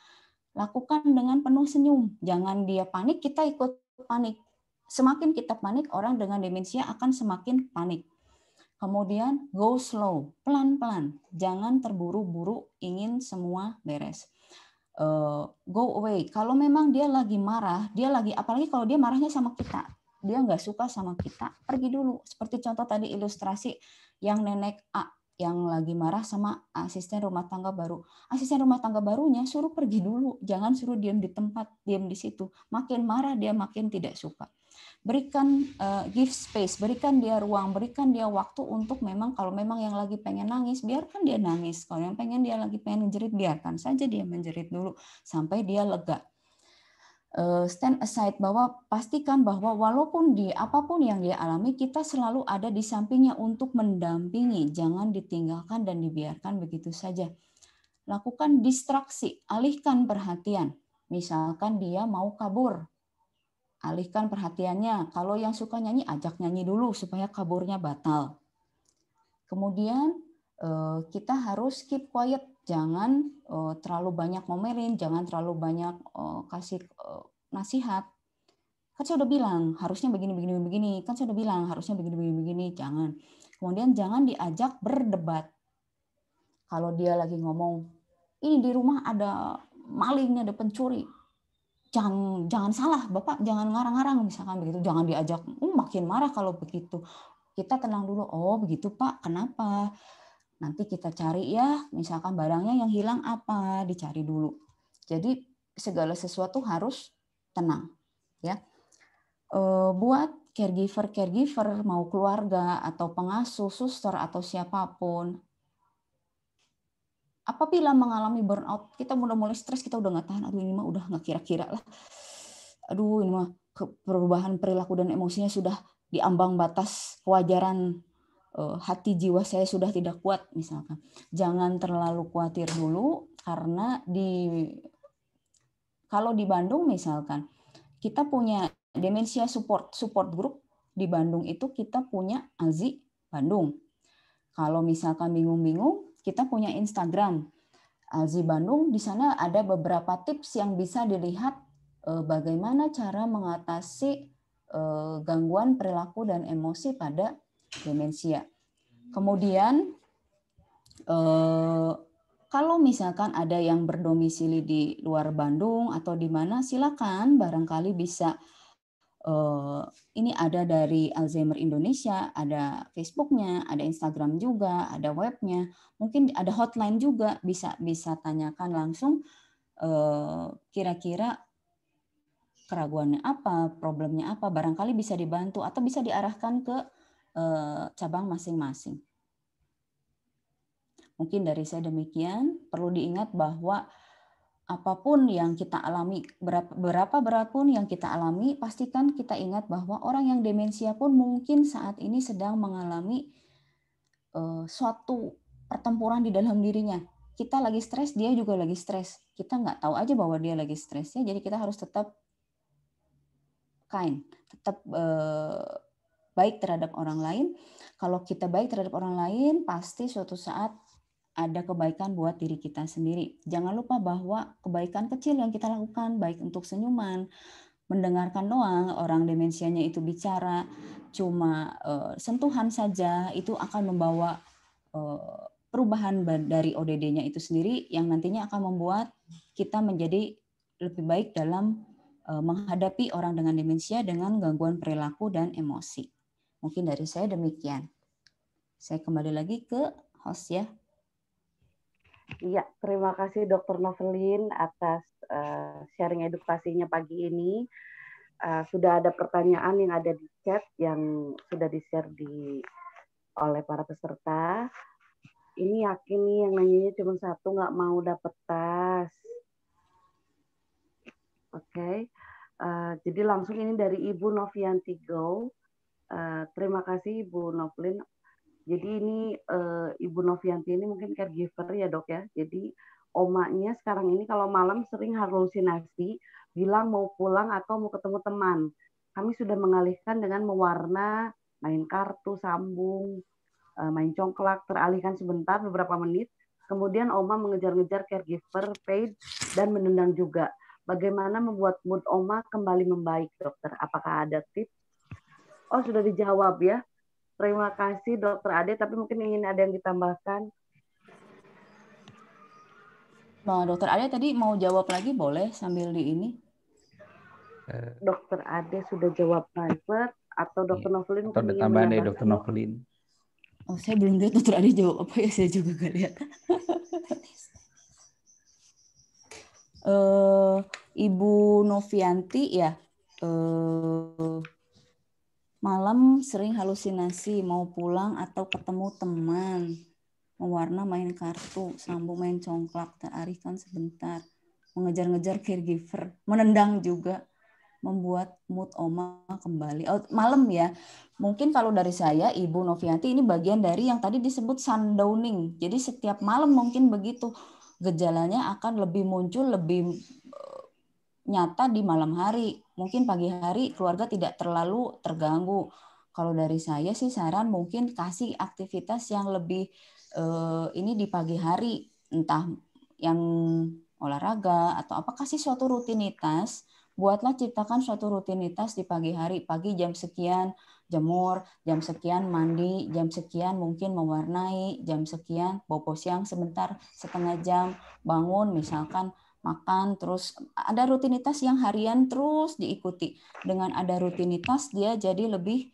Lakukan dengan penuh senyum. Jangan dia panik, kita ikut panik. Semakin kita panik, orang dengan demensia akan semakin panik. Kemudian go slow, pelan-pelan. Jangan terburu-buru ingin semua beres uh, go away. Kalau memang dia lagi marah, dia lagi apalagi kalau dia marahnya sama kita, dia nggak suka sama kita, pergi dulu. Seperti contoh tadi ilustrasi yang nenek A yang lagi marah sama asisten rumah tangga baru. Asisten rumah tangga barunya suruh pergi dulu, jangan suruh diam di tempat, diam di situ. Makin marah dia makin tidak suka berikan uh, give space, berikan dia ruang, berikan dia waktu untuk memang kalau memang yang lagi pengen nangis, biarkan dia nangis. Kalau yang pengen dia lagi pengen menjerit, biarkan saja dia menjerit dulu sampai dia lega. Uh, stand aside bahwa pastikan bahwa walaupun di apapun yang dia alami kita selalu ada di sampingnya untuk mendampingi, jangan ditinggalkan dan dibiarkan begitu saja. Lakukan distraksi, alihkan perhatian. Misalkan dia mau kabur, alihkan perhatiannya. Kalau yang suka nyanyi, ajak nyanyi dulu supaya kaburnya batal. Kemudian eh, kita harus keep quiet, jangan eh, terlalu banyak ngomelin, jangan terlalu banyak eh, kasih nasihat. Kan saya udah bilang harusnya begini begini begini, kan saya udah bilang harusnya begini begini begini, jangan. Kemudian jangan diajak berdebat. Kalau dia lagi ngomong, ini di rumah ada malingnya, ada pencuri jangan jangan salah bapak jangan ngarang-ngarang misalkan begitu jangan diajak uh, makin marah kalau begitu kita tenang dulu oh begitu pak kenapa nanti kita cari ya misalkan barangnya yang hilang apa dicari dulu jadi segala sesuatu harus tenang ya eh, buat caregiver caregiver mau keluarga atau pengasuh suster atau siapapun apabila mengalami burnout, kita udah mulai stres, kita udah nggak tahan, aduh ini mah udah nggak kira-kira lah. Aduh ini mah perubahan perilaku dan emosinya sudah di ambang batas kewajaran eh, hati jiwa saya sudah tidak kuat misalkan. Jangan terlalu khawatir dulu karena di kalau di Bandung misalkan kita punya demensia support support group di Bandung itu kita punya AZI Bandung. Kalau misalkan bingung-bingung kita punya Instagram Alzi Bandung. Di sana ada beberapa tips yang bisa dilihat eh, bagaimana cara mengatasi eh, gangguan perilaku dan emosi pada demensia. Kemudian eh, kalau misalkan ada yang berdomisili di luar Bandung atau di mana silakan barangkali bisa Eh, ini ada dari Alzheimer Indonesia, ada Facebooknya, ada Instagram juga, ada webnya, mungkin ada hotline juga bisa bisa tanyakan langsung eh, kira-kira keraguannya apa, problemnya apa, barangkali bisa dibantu atau bisa diarahkan ke eh, cabang masing-masing. Mungkin dari saya demikian, perlu diingat bahwa apapun yang kita alami, berapa, berapa pun yang kita alami, pastikan kita ingat bahwa orang yang demensia pun mungkin saat ini sedang mengalami uh, suatu pertempuran di dalam dirinya. Kita lagi stres, dia juga lagi stres. Kita nggak tahu aja bahwa dia lagi stres ya. Jadi kita harus tetap kind, tetap uh, baik terhadap orang lain. Kalau kita baik terhadap orang lain, pasti suatu saat ada kebaikan buat diri kita sendiri. Jangan lupa bahwa kebaikan kecil yang kita lakukan, baik untuk senyuman, mendengarkan doang orang demensianya itu bicara, cuma uh, sentuhan saja itu akan membawa uh, perubahan dari ODD-nya itu sendiri yang nantinya akan membuat kita menjadi lebih baik dalam uh, menghadapi orang dengan demensia dengan gangguan perilaku dan emosi. Mungkin dari saya demikian. Saya kembali lagi ke host ya. Iya, terima kasih Dokter Novelin atas uh, sharing edukasinya pagi ini. Uh, sudah ada pertanyaan yang ada di chat yang sudah di-share di oleh para peserta. Ini yakin nih yang nanyanya cuma satu nggak mau dapet tas. Oke, okay. uh, eh, jadi langsung ini dari Ibu Novianti Go. Uh, terima kasih Ibu Novlin jadi ini uh, Ibu Novianti ini mungkin caregiver ya dok ya. Jadi omanya sekarang ini kalau malam sering halusinasi, bilang mau pulang atau mau ketemu teman. Kami sudah mengalihkan dengan mewarna, main kartu, sambung, eh, main congklak, teralihkan sebentar beberapa menit. Kemudian Oma mengejar-ngejar caregiver, paid, dan menendang juga. Bagaimana membuat mood Oma kembali membaik, dokter? Apakah ada tips? Oh, sudah dijawab ya. Terima kasih Dokter Ade, tapi mungkin ingin ada yang ditambahkan. Nah, Dokter Ade tadi mau jawab lagi boleh sambil di ini. Eh, dokter Ade sudah jawab private atau Dokter iya. Novelin? Atau ditambah deh ya, Dokter Novelin. Oh, saya belum lihat Dokter Ade jawab apa ya, saya juga nggak lihat. [laughs] Eh, Ibu Novianti ya. Eh, Malam sering halusinasi, mau pulang atau ketemu teman. Mewarna main kartu, sambung main congklak, terarihkan sebentar. Mengejar-ngejar caregiver, menendang juga. Membuat mood oma kembali. Oh, malam ya. Mungkin kalau dari saya, Ibu Novianti ini bagian dari yang tadi disebut sundowning. Jadi setiap malam mungkin begitu. Gejalanya akan lebih muncul, lebih eh, nyata di malam hari mungkin pagi hari keluarga tidak terlalu terganggu. Kalau dari saya sih saran mungkin kasih aktivitas yang lebih eh, ini di pagi hari, entah yang olahraga atau apa kasih suatu rutinitas buatlah ciptakan suatu rutinitas di pagi hari pagi jam sekian jemur jam sekian mandi jam sekian mungkin mewarnai jam sekian bobo siang sebentar setengah jam bangun misalkan makan terus ada rutinitas yang harian terus diikuti dengan ada rutinitas dia jadi lebih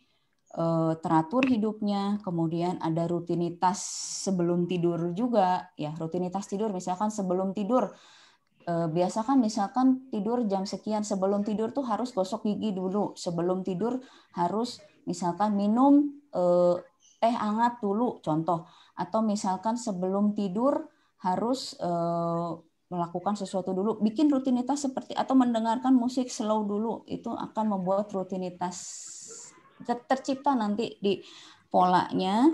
eh, teratur hidupnya, kemudian ada rutinitas sebelum tidur juga, ya rutinitas tidur misalkan sebelum tidur eh, biasakan misalkan tidur jam sekian sebelum tidur tuh harus gosok gigi dulu, sebelum tidur harus misalkan minum eh, teh hangat dulu contoh, atau misalkan sebelum tidur harus melakukan sesuatu dulu, bikin rutinitas seperti atau mendengarkan musik slow dulu itu akan membuat rutinitas tercipta nanti di polanya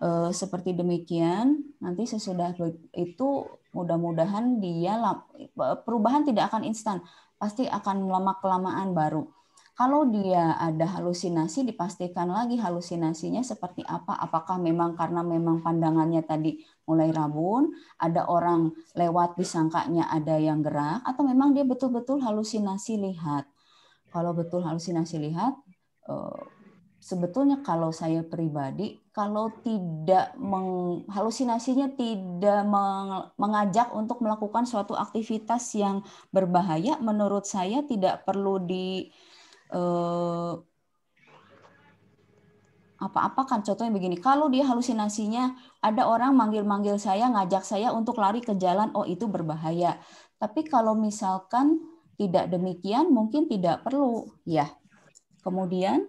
eh, seperti demikian. Nanti sesudah itu mudah-mudahan dia eh, perubahan tidak akan instan, pasti akan lama kelamaan baru. Kalau dia ada halusinasi, dipastikan lagi halusinasinya seperti apa. Apakah memang karena memang pandangannya tadi mulai rabun, ada orang lewat disangkanya ada yang gerak, atau memang dia betul-betul halusinasi lihat. Kalau betul halusinasi lihat, eh, sebetulnya kalau saya pribadi, kalau tidak meng, halusinasinya tidak meng, mengajak untuk melakukan suatu aktivitas yang berbahaya, menurut saya tidak perlu di apa-apa eh, kan contohnya begini kalau dia halusinasinya ada orang manggil-manggil saya ngajak saya untuk lari ke jalan oh itu berbahaya tapi kalau misalkan tidak demikian mungkin tidak perlu ya kemudian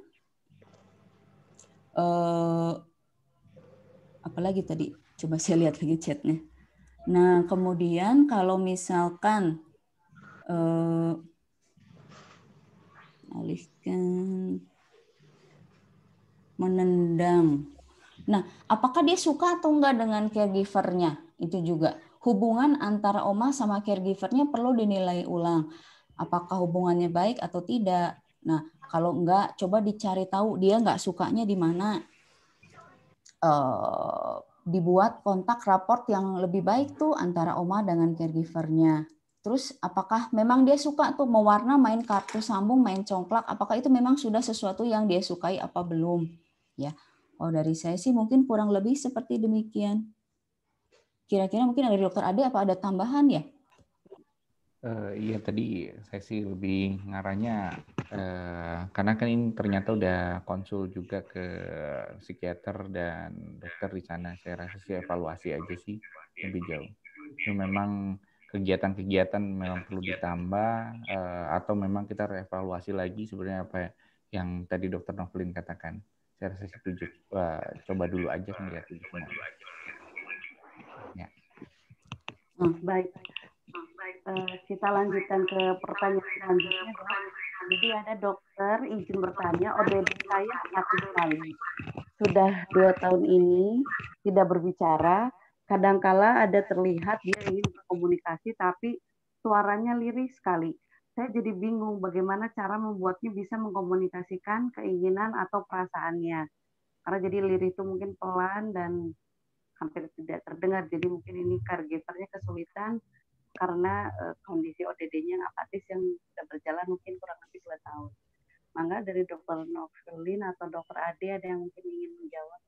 eh, apalagi tadi coba saya lihat lagi chatnya nah kemudian kalau misalkan eh, aliskan, menendang. Nah, apakah dia suka atau enggak dengan caregivernya? Itu juga hubungan antara oma sama caregivernya perlu dinilai ulang. Apakah hubungannya baik atau tidak? Nah, kalau enggak, coba dicari tahu dia enggak sukanya di mana. Uh, dibuat kontak raport yang lebih baik tuh antara oma dengan caregivernya. Terus apakah memang dia suka tuh mewarna, main kartu sambung, main congklak? Apakah itu memang sudah sesuatu yang dia sukai apa belum? Ya. Oh dari saya sih mungkin kurang lebih seperti demikian. Kira-kira mungkin dari dokter Ade apa ada tambahan ya? Uh, iya tadi saya sih lebih ngaranya uh, eh, karena kan ini ternyata udah konsul juga ke psikiater dan dokter di sana. Saya rasa sih evaluasi aja sih lebih jauh. Itu memang kegiatan-kegiatan memang perlu iya. ditambah uh, atau memang kita reevaluasi lagi sebenarnya apa ya, yang tadi Dokter Novelin katakan. Saya rasa setuju. Uh, coba dulu aja melihat itu semua. Ya. Hmm, baik. Uh, kita lanjutkan ke pertanyaan selanjutnya. Jadi ada dokter izin bertanya, OBD saya aktif sekali. Sudah dua tahun ini tidak berbicara, kadangkala ada terlihat dia ingin berkomunikasi tapi suaranya lirih sekali. Saya jadi bingung bagaimana cara membuatnya bisa mengkomunikasikan keinginan atau perasaannya. Karena jadi lirih itu mungkin pelan dan hampir tidak terdengar. Jadi mungkin ini caregivernya kesulitan karena eh, kondisi ODD-nya yang apatis yang sudah berjalan mungkin kurang lebih dua tahun. Mangga dari dokter Novelin atau dokter Ade ada yang mungkin ingin menjawab?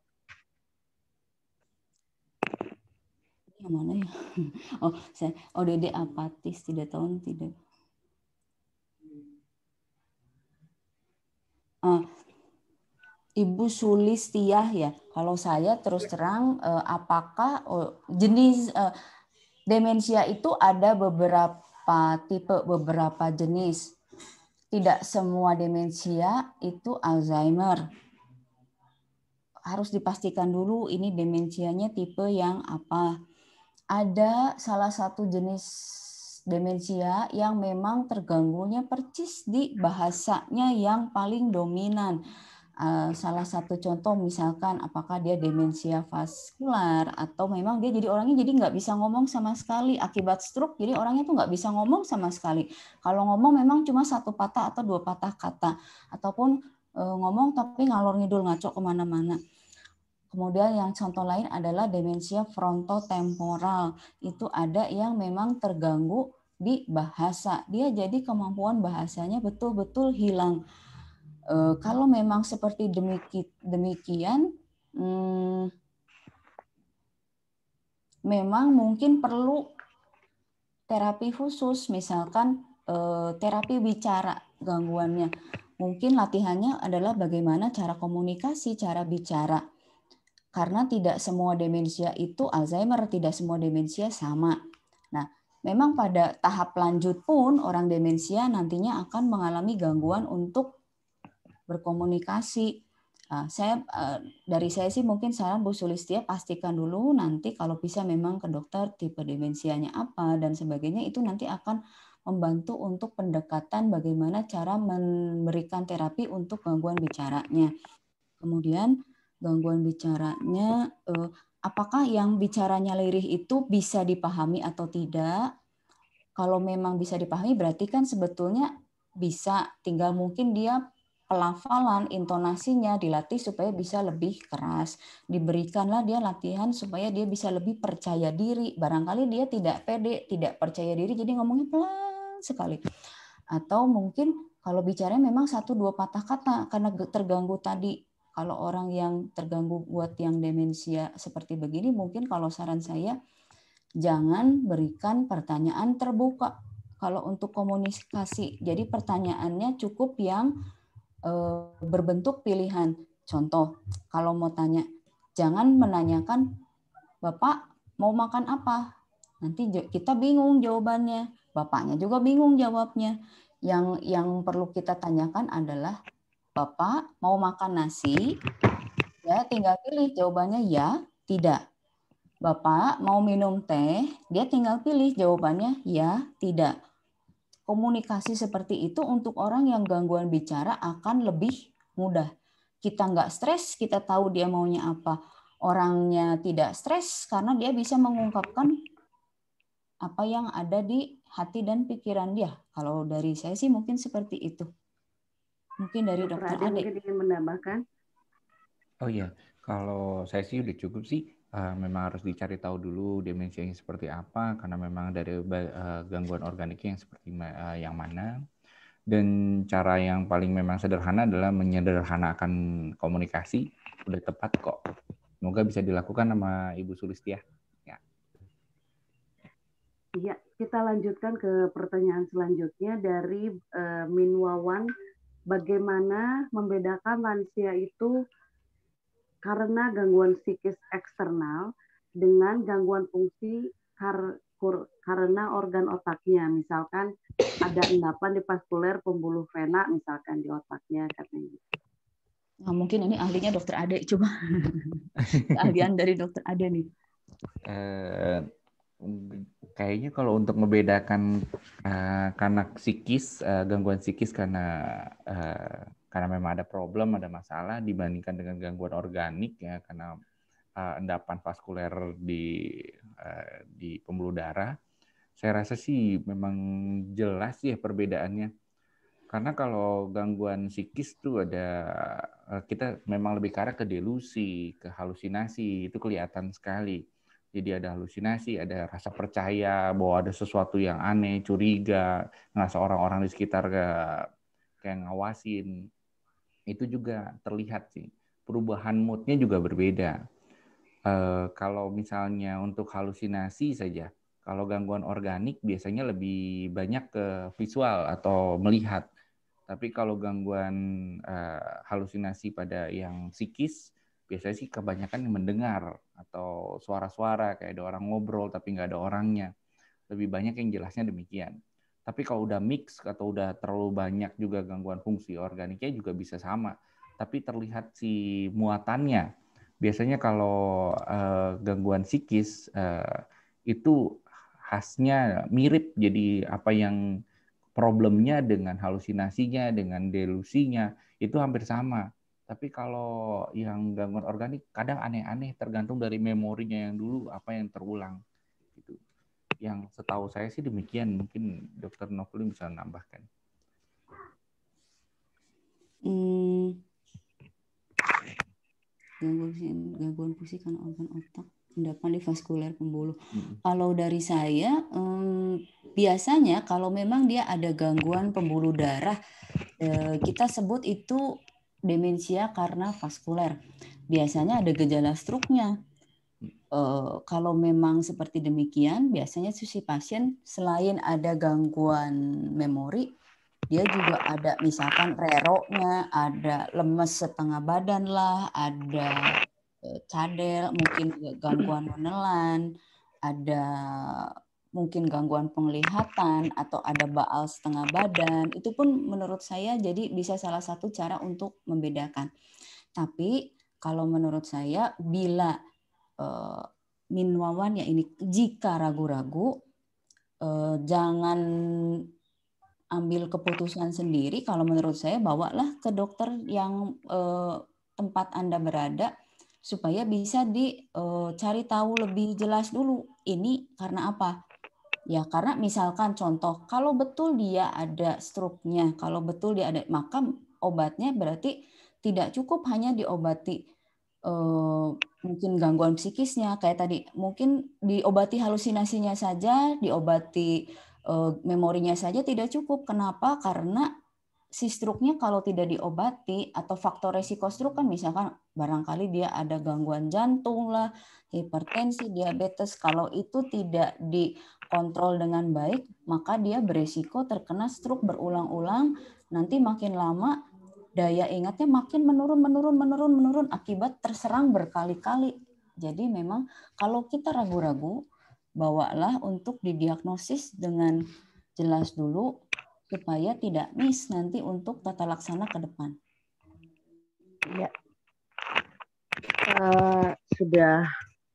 yang mana ya [laughs] oh saya ODD oh, apatis tidak tahu tidak uh, Ibu Sulistiah ya, kalau saya terus terang, eh, apakah oh, jenis eh, demensia itu ada beberapa tipe, beberapa jenis. Tidak semua demensia itu Alzheimer. Harus dipastikan dulu ini demensianya tipe yang apa ada salah satu jenis demensia yang memang terganggunya percis di bahasanya yang paling dominan. Eh, salah satu contoh misalkan apakah dia demensia vaskular atau memang dia jadi orangnya jadi nggak bisa ngomong sama sekali akibat stroke jadi orangnya tuh nggak bisa ngomong sama sekali. Kalau ngomong memang cuma satu patah atau dua patah kata ataupun eh, ngomong tapi ngalor ngidul ngaco kemana-mana. Kemudian yang contoh lain adalah demensia frontotemporal. Itu ada yang memang terganggu di bahasa. Dia jadi kemampuan bahasanya betul-betul hilang. E, kalau memang seperti demiki, demikian, hmm, memang mungkin perlu terapi khusus, misalkan e, terapi bicara gangguannya. Mungkin latihannya adalah bagaimana cara komunikasi, cara bicara karena tidak semua demensia itu Alzheimer, tidak semua demensia sama. Nah, memang pada tahap lanjut pun orang demensia nantinya akan mengalami gangguan untuk berkomunikasi. Ah, saya ah, dari saya sih mungkin saran Bu Sulistia pastikan dulu nanti kalau bisa memang ke dokter tipe demensianya apa dan sebagainya itu nanti akan membantu untuk pendekatan bagaimana cara memberikan terapi untuk gangguan bicaranya. Kemudian gangguan bicaranya eh, apakah yang bicaranya lirih itu bisa dipahami atau tidak kalau memang bisa dipahami berarti kan sebetulnya bisa tinggal mungkin dia pelafalan intonasinya dilatih supaya bisa lebih keras diberikanlah dia latihan supaya dia bisa lebih percaya diri barangkali dia tidak pede tidak percaya diri jadi ngomongnya pelan sekali atau mungkin kalau bicaranya memang satu dua patah kata karena terganggu tadi kalau orang yang terganggu buat yang demensia seperti begini, mungkin kalau saran saya jangan berikan pertanyaan terbuka kalau untuk komunikasi. Jadi pertanyaannya cukup yang eh, berbentuk pilihan. Contoh, kalau mau tanya, jangan menanyakan Bapak mau makan apa? Nanti kita bingung jawabannya. Bapaknya juga bingung jawabnya. Yang yang perlu kita tanyakan adalah Bapak mau makan nasi? Ya, tinggal pilih jawabannya ya, tidak. Bapak mau minum teh? Dia tinggal pilih jawabannya ya, tidak. Komunikasi seperti itu untuk orang yang gangguan bicara akan lebih mudah. Kita nggak stres, kita tahu dia maunya apa. Orangnya tidak stres karena dia bisa mengungkapkan apa yang ada di hati dan pikiran dia. Kalau dari saya sih mungkin seperti itu. Mungkin dari dokter Ade. Mungkin ingin menambahkan. Oh iya, kalau saya sih udah cukup sih. Eh, memang harus dicari tahu dulu demensianya seperti apa karena memang dari eh, gangguan organiknya yang seperti eh, yang mana dan cara yang paling memang sederhana adalah menyederhanakan komunikasi udah tepat kok semoga bisa dilakukan sama Ibu Sulistia. Ya. ya Iya kita lanjutkan ke pertanyaan selanjutnya dari uh, Wawan bagaimana membedakan lansia itu karena gangguan psikis eksternal dengan gangguan fungsi karena organ otaknya. Misalkan ada endapan di vaskuler pembuluh vena misalkan di otaknya katanya. Nah, mungkin ini ahlinya dokter Ade coba [laughs] keahlian dari dokter Ade nih. Uh, Kayaknya kalau untuk membedakan uh, karena psikis, uh, gangguan psikis karena uh, karena memang ada problem, ada masalah dibandingkan dengan gangguan organik ya karena uh, endapan vaskuler di uh, di pembuluh darah. Saya rasa sih memang jelas ya perbedaannya. Karena kalau gangguan psikis tuh ada uh, kita memang lebih ke ke delusi, ke halusinasi, itu kelihatan sekali jadi ada halusinasi, ada rasa percaya bahwa ada sesuatu yang aneh, curiga, ngerasa orang-orang di sekitar ke kayak ngawasin. Itu juga terlihat sih. Perubahan moodnya juga berbeda. E, kalau misalnya untuk halusinasi saja, kalau gangguan organik biasanya lebih banyak ke visual atau melihat. Tapi kalau gangguan e, halusinasi pada yang psikis, biasanya sih kebanyakan mendengar atau suara-suara kayak ada orang ngobrol tapi nggak ada orangnya. Lebih banyak yang jelasnya demikian. Tapi kalau udah mix atau udah terlalu banyak juga gangguan fungsi organiknya juga bisa sama. Tapi terlihat si muatannya. Biasanya kalau eh, gangguan psikis eh, itu khasnya mirip jadi apa yang problemnya dengan halusinasinya, dengan delusinya itu hampir sama. Tapi kalau yang gangguan organik kadang aneh-aneh tergantung dari memorinya yang dulu apa yang terulang gitu. Yang setahu saya sih demikian, mungkin dokter Novli bisa nambahkan. Hmm. Gangguan pusing, gangguan pusing karena organ otak endapan di vaskuler pembuluh. Hmm. Kalau dari saya um, biasanya kalau memang dia ada gangguan pembuluh darah eh, kita sebut itu demensia karena vaskuler. Biasanya ada gejala struknya. E, eh, kalau memang seperti demikian, biasanya susi pasien selain ada gangguan memori, dia juga ada misalkan reroknya, ada lemes setengah badan lah, ada eh, cadel, mungkin gangguan menelan, ada mungkin gangguan penglihatan atau ada baal setengah badan, itu pun menurut saya jadi bisa salah satu cara untuk membedakan. Tapi kalau menurut saya bila eh, minwawan ya ini jika ragu-ragu uh, jangan ambil keputusan sendiri. Kalau menurut saya bawalah ke dokter yang uh, tempat Anda berada supaya bisa dicari eh, tahu lebih jelas dulu ini karena apa Ya, karena misalkan contoh, kalau betul dia ada stroke-nya, kalau betul dia ada, maka obatnya berarti tidak cukup hanya diobati eh, mungkin gangguan psikisnya, kayak tadi mungkin diobati halusinasinya saja, diobati eh, memorinya saja tidak cukup. Kenapa? Karena si struknya kalau tidak diobati atau faktor resiko struk kan misalkan barangkali dia ada gangguan jantung lah, hipertensi, diabetes. Kalau itu tidak dikontrol dengan baik, maka dia beresiko terkena struk berulang-ulang. Nanti makin lama daya ingatnya makin menurun, menurun, menurun, menurun akibat terserang berkali-kali. Jadi memang kalau kita ragu-ragu, bawalah untuk didiagnosis dengan jelas dulu supaya tidak miss nanti untuk tata laksana ke depan. Ya. Uh, sudah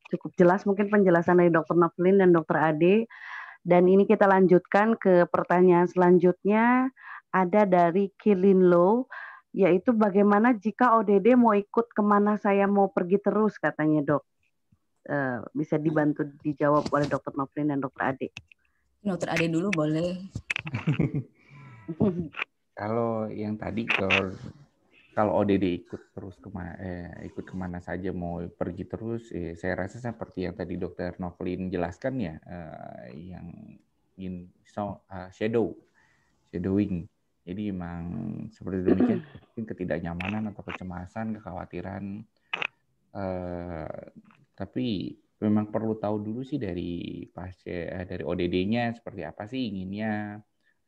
cukup jelas mungkin penjelasan dari dokter Novelin dan dokter Ade. Dan ini kita lanjutkan ke pertanyaan selanjutnya ada dari Kilin Low yaitu bagaimana jika ODD mau ikut kemana saya mau pergi terus katanya dok uh, bisa dibantu dijawab oleh dokter Novelin dan dokter Ade. Dokter Ade dulu boleh. [laughs] kalau yang tadi kalau kalau ODD ikut terus kemana eh, ikut kemana saja mau pergi terus, eh, saya rasa seperti yang tadi Dokter Novelin jelaskan ya, eh, yang in so, uh, shadow shadowing. Jadi memang seperti demikian mungkin ketidaknyamanan atau kecemasan, kekhawatiran. Eh, tapi memang perlu tahu dulu sih dari pasien eh, dari ODD-nya seperti apa sih inginnya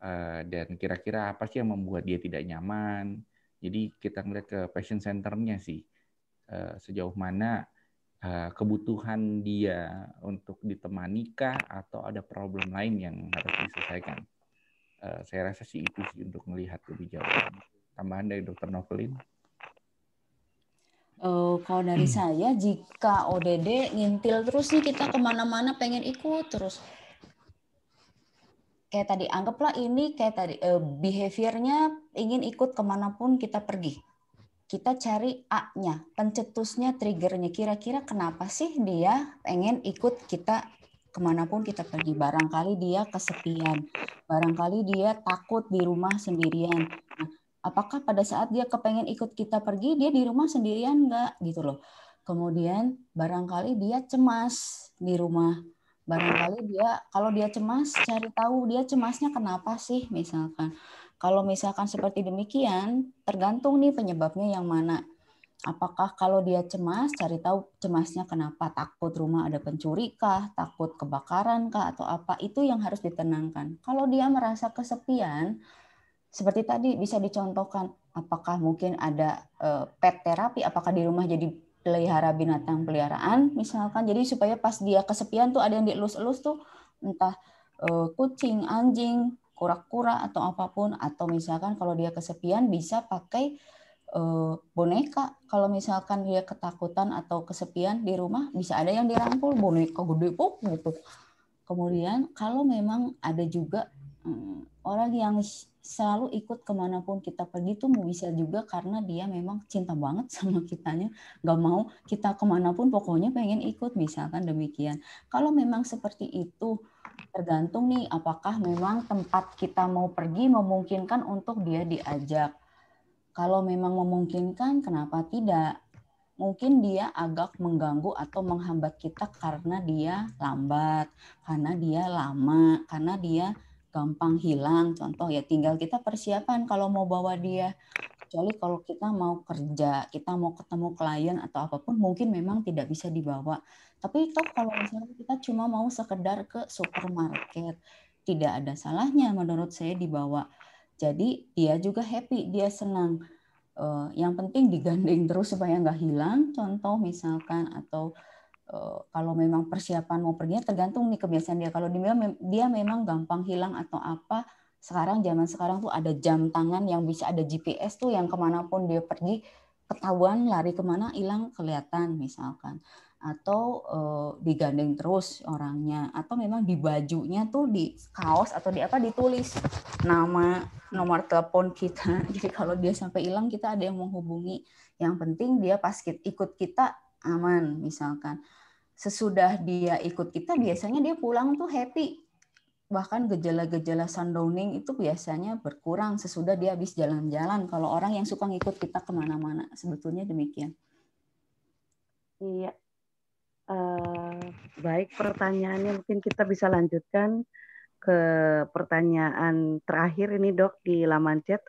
Eh, dan kira-kira apa sih yang membuat dia tidak nyaman. Jadi kita melihat ke passion centernya sih eh, sejauh mana eh, kebutuhan dia untuk ditemani kah atau ada problem lain yang harus diselesaikan. Saya rasa sih itu sih untuk melihat lebih jauh. Tambahan dari Dokter Novelin. Uh, kalau dari [clears throat] saya, jika ODD ngintil terus nih kita kemana-mana pengen ikut terus kayak tadi anggaplah ini kayak tadi uh, behaviornya ingin ikut kemanapun kita pergi kita cari A-nya pencetusnya triggernya kira-kira kenapa sih dia pengen ikut kita kemanapun kita pergi barangkali dia kesepian barangkali dia takut di rumah sendirian nah, apakah pada saat dia kepengen ikut kita pergi dia di rumah sendirian nggak gitu loh kemudian barangkali dia cemas di rumah barangkali dia kalau dia cemas cari tahu dia cemasnya kenapa sih misalkan kalau misalkan seperti demikian tergantung nih penyebabnya yang mana apakah kalau dia cemas cari tahu cemasnya kenapa takut rumah ada pencuri kah takut kebakaran kah atau apa itu yang harus ditenangkan kalau dia merasa kesepian seperti tadi bisa dicontohkan apakah mungkin ada eh, pet terapi apakah di rumah jadi pelihara binatang peliharaan misalkan jadi supaya pas dia kesepian tuh ada yang dielus-elus tuh entah uh, kucing, anjing, kura-kura atau apapun atau misalkan kalau dia kesepian bisa pakai uh, boneka. Kalau misalkan dia ketakutan atau kesepian di rumah bisa ada yang dirangkul boneka gede pup gitu. Kemudian kalau memang ada juga mm, orang yang selalu ikut kemanapun kita pergi tuh bisa juga karena dia memang cinta banget [laughs] sama kitanya nggak mau kita kemanapun pokoknya pengen ikut misalkan demikian kalau memang seperti itu tergantung nih apakah memang tempat kita mau pergi memungkinkan untuk dia diajak kalau memang memungkinkan kenapa tidak mungkin dia agak mengganggu atau menghambat kita karena dia lambat karena dia lama karena dia gampang hilang contoh ya tinggal kita persiapan kalau mau bawa dia kecuali kalau kita mau kerja kita mau ketemu klien atau apapun mungkin memang tidak bisa dibawa tapi itu kalau misalnya kita cuma mau sekedar ke supermarket tidak ada salahnya menurut saya dibawa jadi dia juga happy dia senang eh, yang penting digandeng terus supaya nggak hilang contoh misalkan atau Eh, kalau memang persiapan mau pergi ya tergantung nih kebiasaan dia. Kalau dia dia memang gampang hilang atau apa, sekarang zaman sekarang tuh ada jam tangan yang bisa ada GPS tuh yang kemanapun dia pergi ketahuan lari kemana hilang kelihatan misalkan atau e, digandeng terus orangnya atau memang di bajunya tuh di kaos atau di apa ditulis nama nomor telepon kita [laughs] jadi kalau dia sampai hilang kita ada yang menghubungi yang penting dia pas ikut kita aman misalkan sesudah dia ikut kita hmm. biasanya dia pulang tuh happy bahkan gejala-gejala sundowning itu biasanya berkurang sesudah dia habis jalan-jalan kalau orang yang suka ngikut kita kemana-mana sebetulnya demikian iya uh, baik pertanyaannya mungkin kita bisa lanjutkan ke pertanyaan terakhir ini dok di laman chat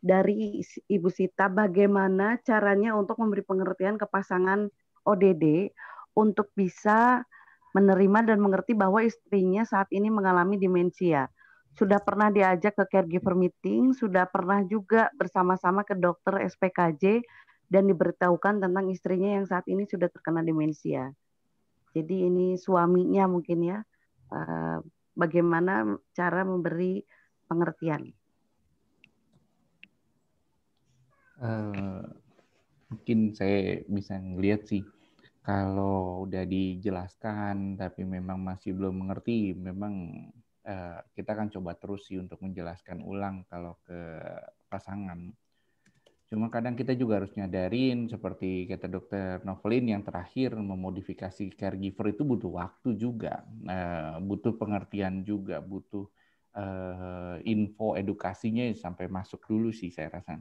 dari Ibu Sita bagaimana caranya untuk memberi pengertian ke pasangan ODD untuk bisa menerima dan mengerti bahwa istrinya saat ini mengalami demensia. Sudah pernah diajak ke caregiver meeting, sudah pernah juga bersama-sama ke dokter SPKJ dan diberitahukan tentang istrinya yang saat ini sudah terkena demensia. Jadi ini suaminya mungkin ya, eh, bagaimana cara memberi pengertian. Uh, mungkin saya bisa ngelihat sih kalau udah dijelaskan tapi memang masih belum mengerti, memang uh, kita akan coba terus sih untuk menjelaskan ulang kalau ke pasangan. Cuma kadang kita juga harus nyadarin seperti kata dokter Novelin yang terakhir memodifikasi caregiver itu butuh waktu juga, eh, butuh pengertian juga, butuh eh, info edukasinya sampai masuk dulu sih saya rasa.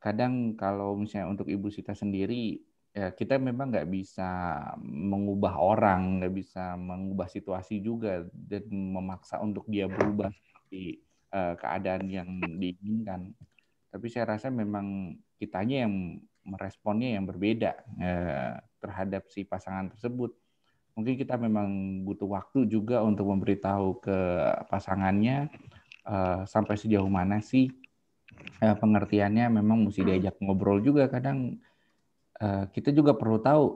Kadang kalau misalnya untuk Ibu Sita sendiri ya kita memang nggak bisa mengubah orang, nggak bisa mengubah situasi juga dan memaksa untuk dia berubah di uh, eh, keadaan yang diinginkan. Tapi saya rasa memang kitanya yang meresponnya yang berbeda uh, terhadap si pasangan tersebut. Mungkin kita memang butuh waktu juga untuk memberitahu ke pasangannya uh, sampai sejauh mana sih uh, pengertiannya memang mesti diajak ngobrol juga kadang Eh, kita juga perlu tahu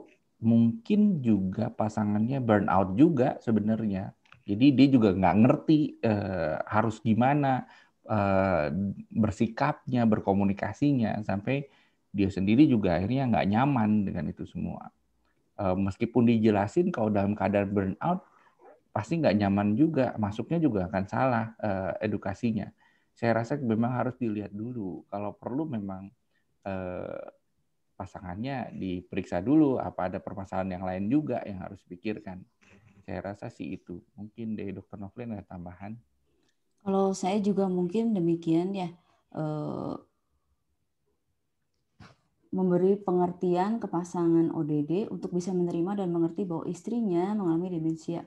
mungkin juga pasangannya burnout juga sebenarnya. Jadi dia juga nggak ngerti uh, harus gimana uh, bersikapnya, berkomunikasinya sampai dia sendiri juga akhirnya nggak nyaman dengan itu semua. Uh, meskipun dijelasin kalau dalam keadaan burnout pasti nggak nyaman juga, masuknya juga akan salah uh, edukasinya. Saya rasa memang harus dilihat dulu. Kalau perlu memang pasangannya diperiksa dulu apa ada permasalahan yang lain juga yang harus dipikirkan. Saya rasa sih itu. Mungkin dari Dokter Novlin ada tambahan. Kalau saya juga mungkin demikian ya. Eh, memberi pengertian ke pasangan ODD untuk bisa menerima dan mengerti bahwa istrinya mengalami demensia.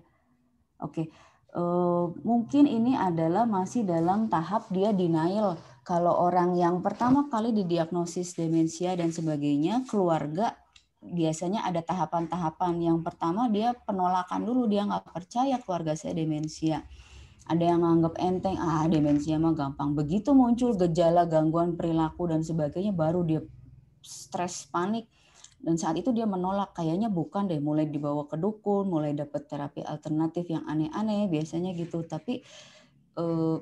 Oke, eh, mungkin ini adalah masih dalam tahap dia denial kalau orang yang pertama kali didiagnosis demensia dan sebagainya, keluarga biasanya ada tahapan-tahapan. Yang pertama dia penolakan dulu, dia nggak percaya keluarga saya demensia. Ada yang nganggap enteng, ah demensia mah gampang. Begitu muncul gejala gangguan perilaku dan sebagainya, baru dia stres, panik. Dan saat itu dia menolak, kayaknya bukan deh, mulai dibawa ke dukun, mulai dapat terapi alternatif yang aneh-aneh, biasanya gitu. Tapi eh,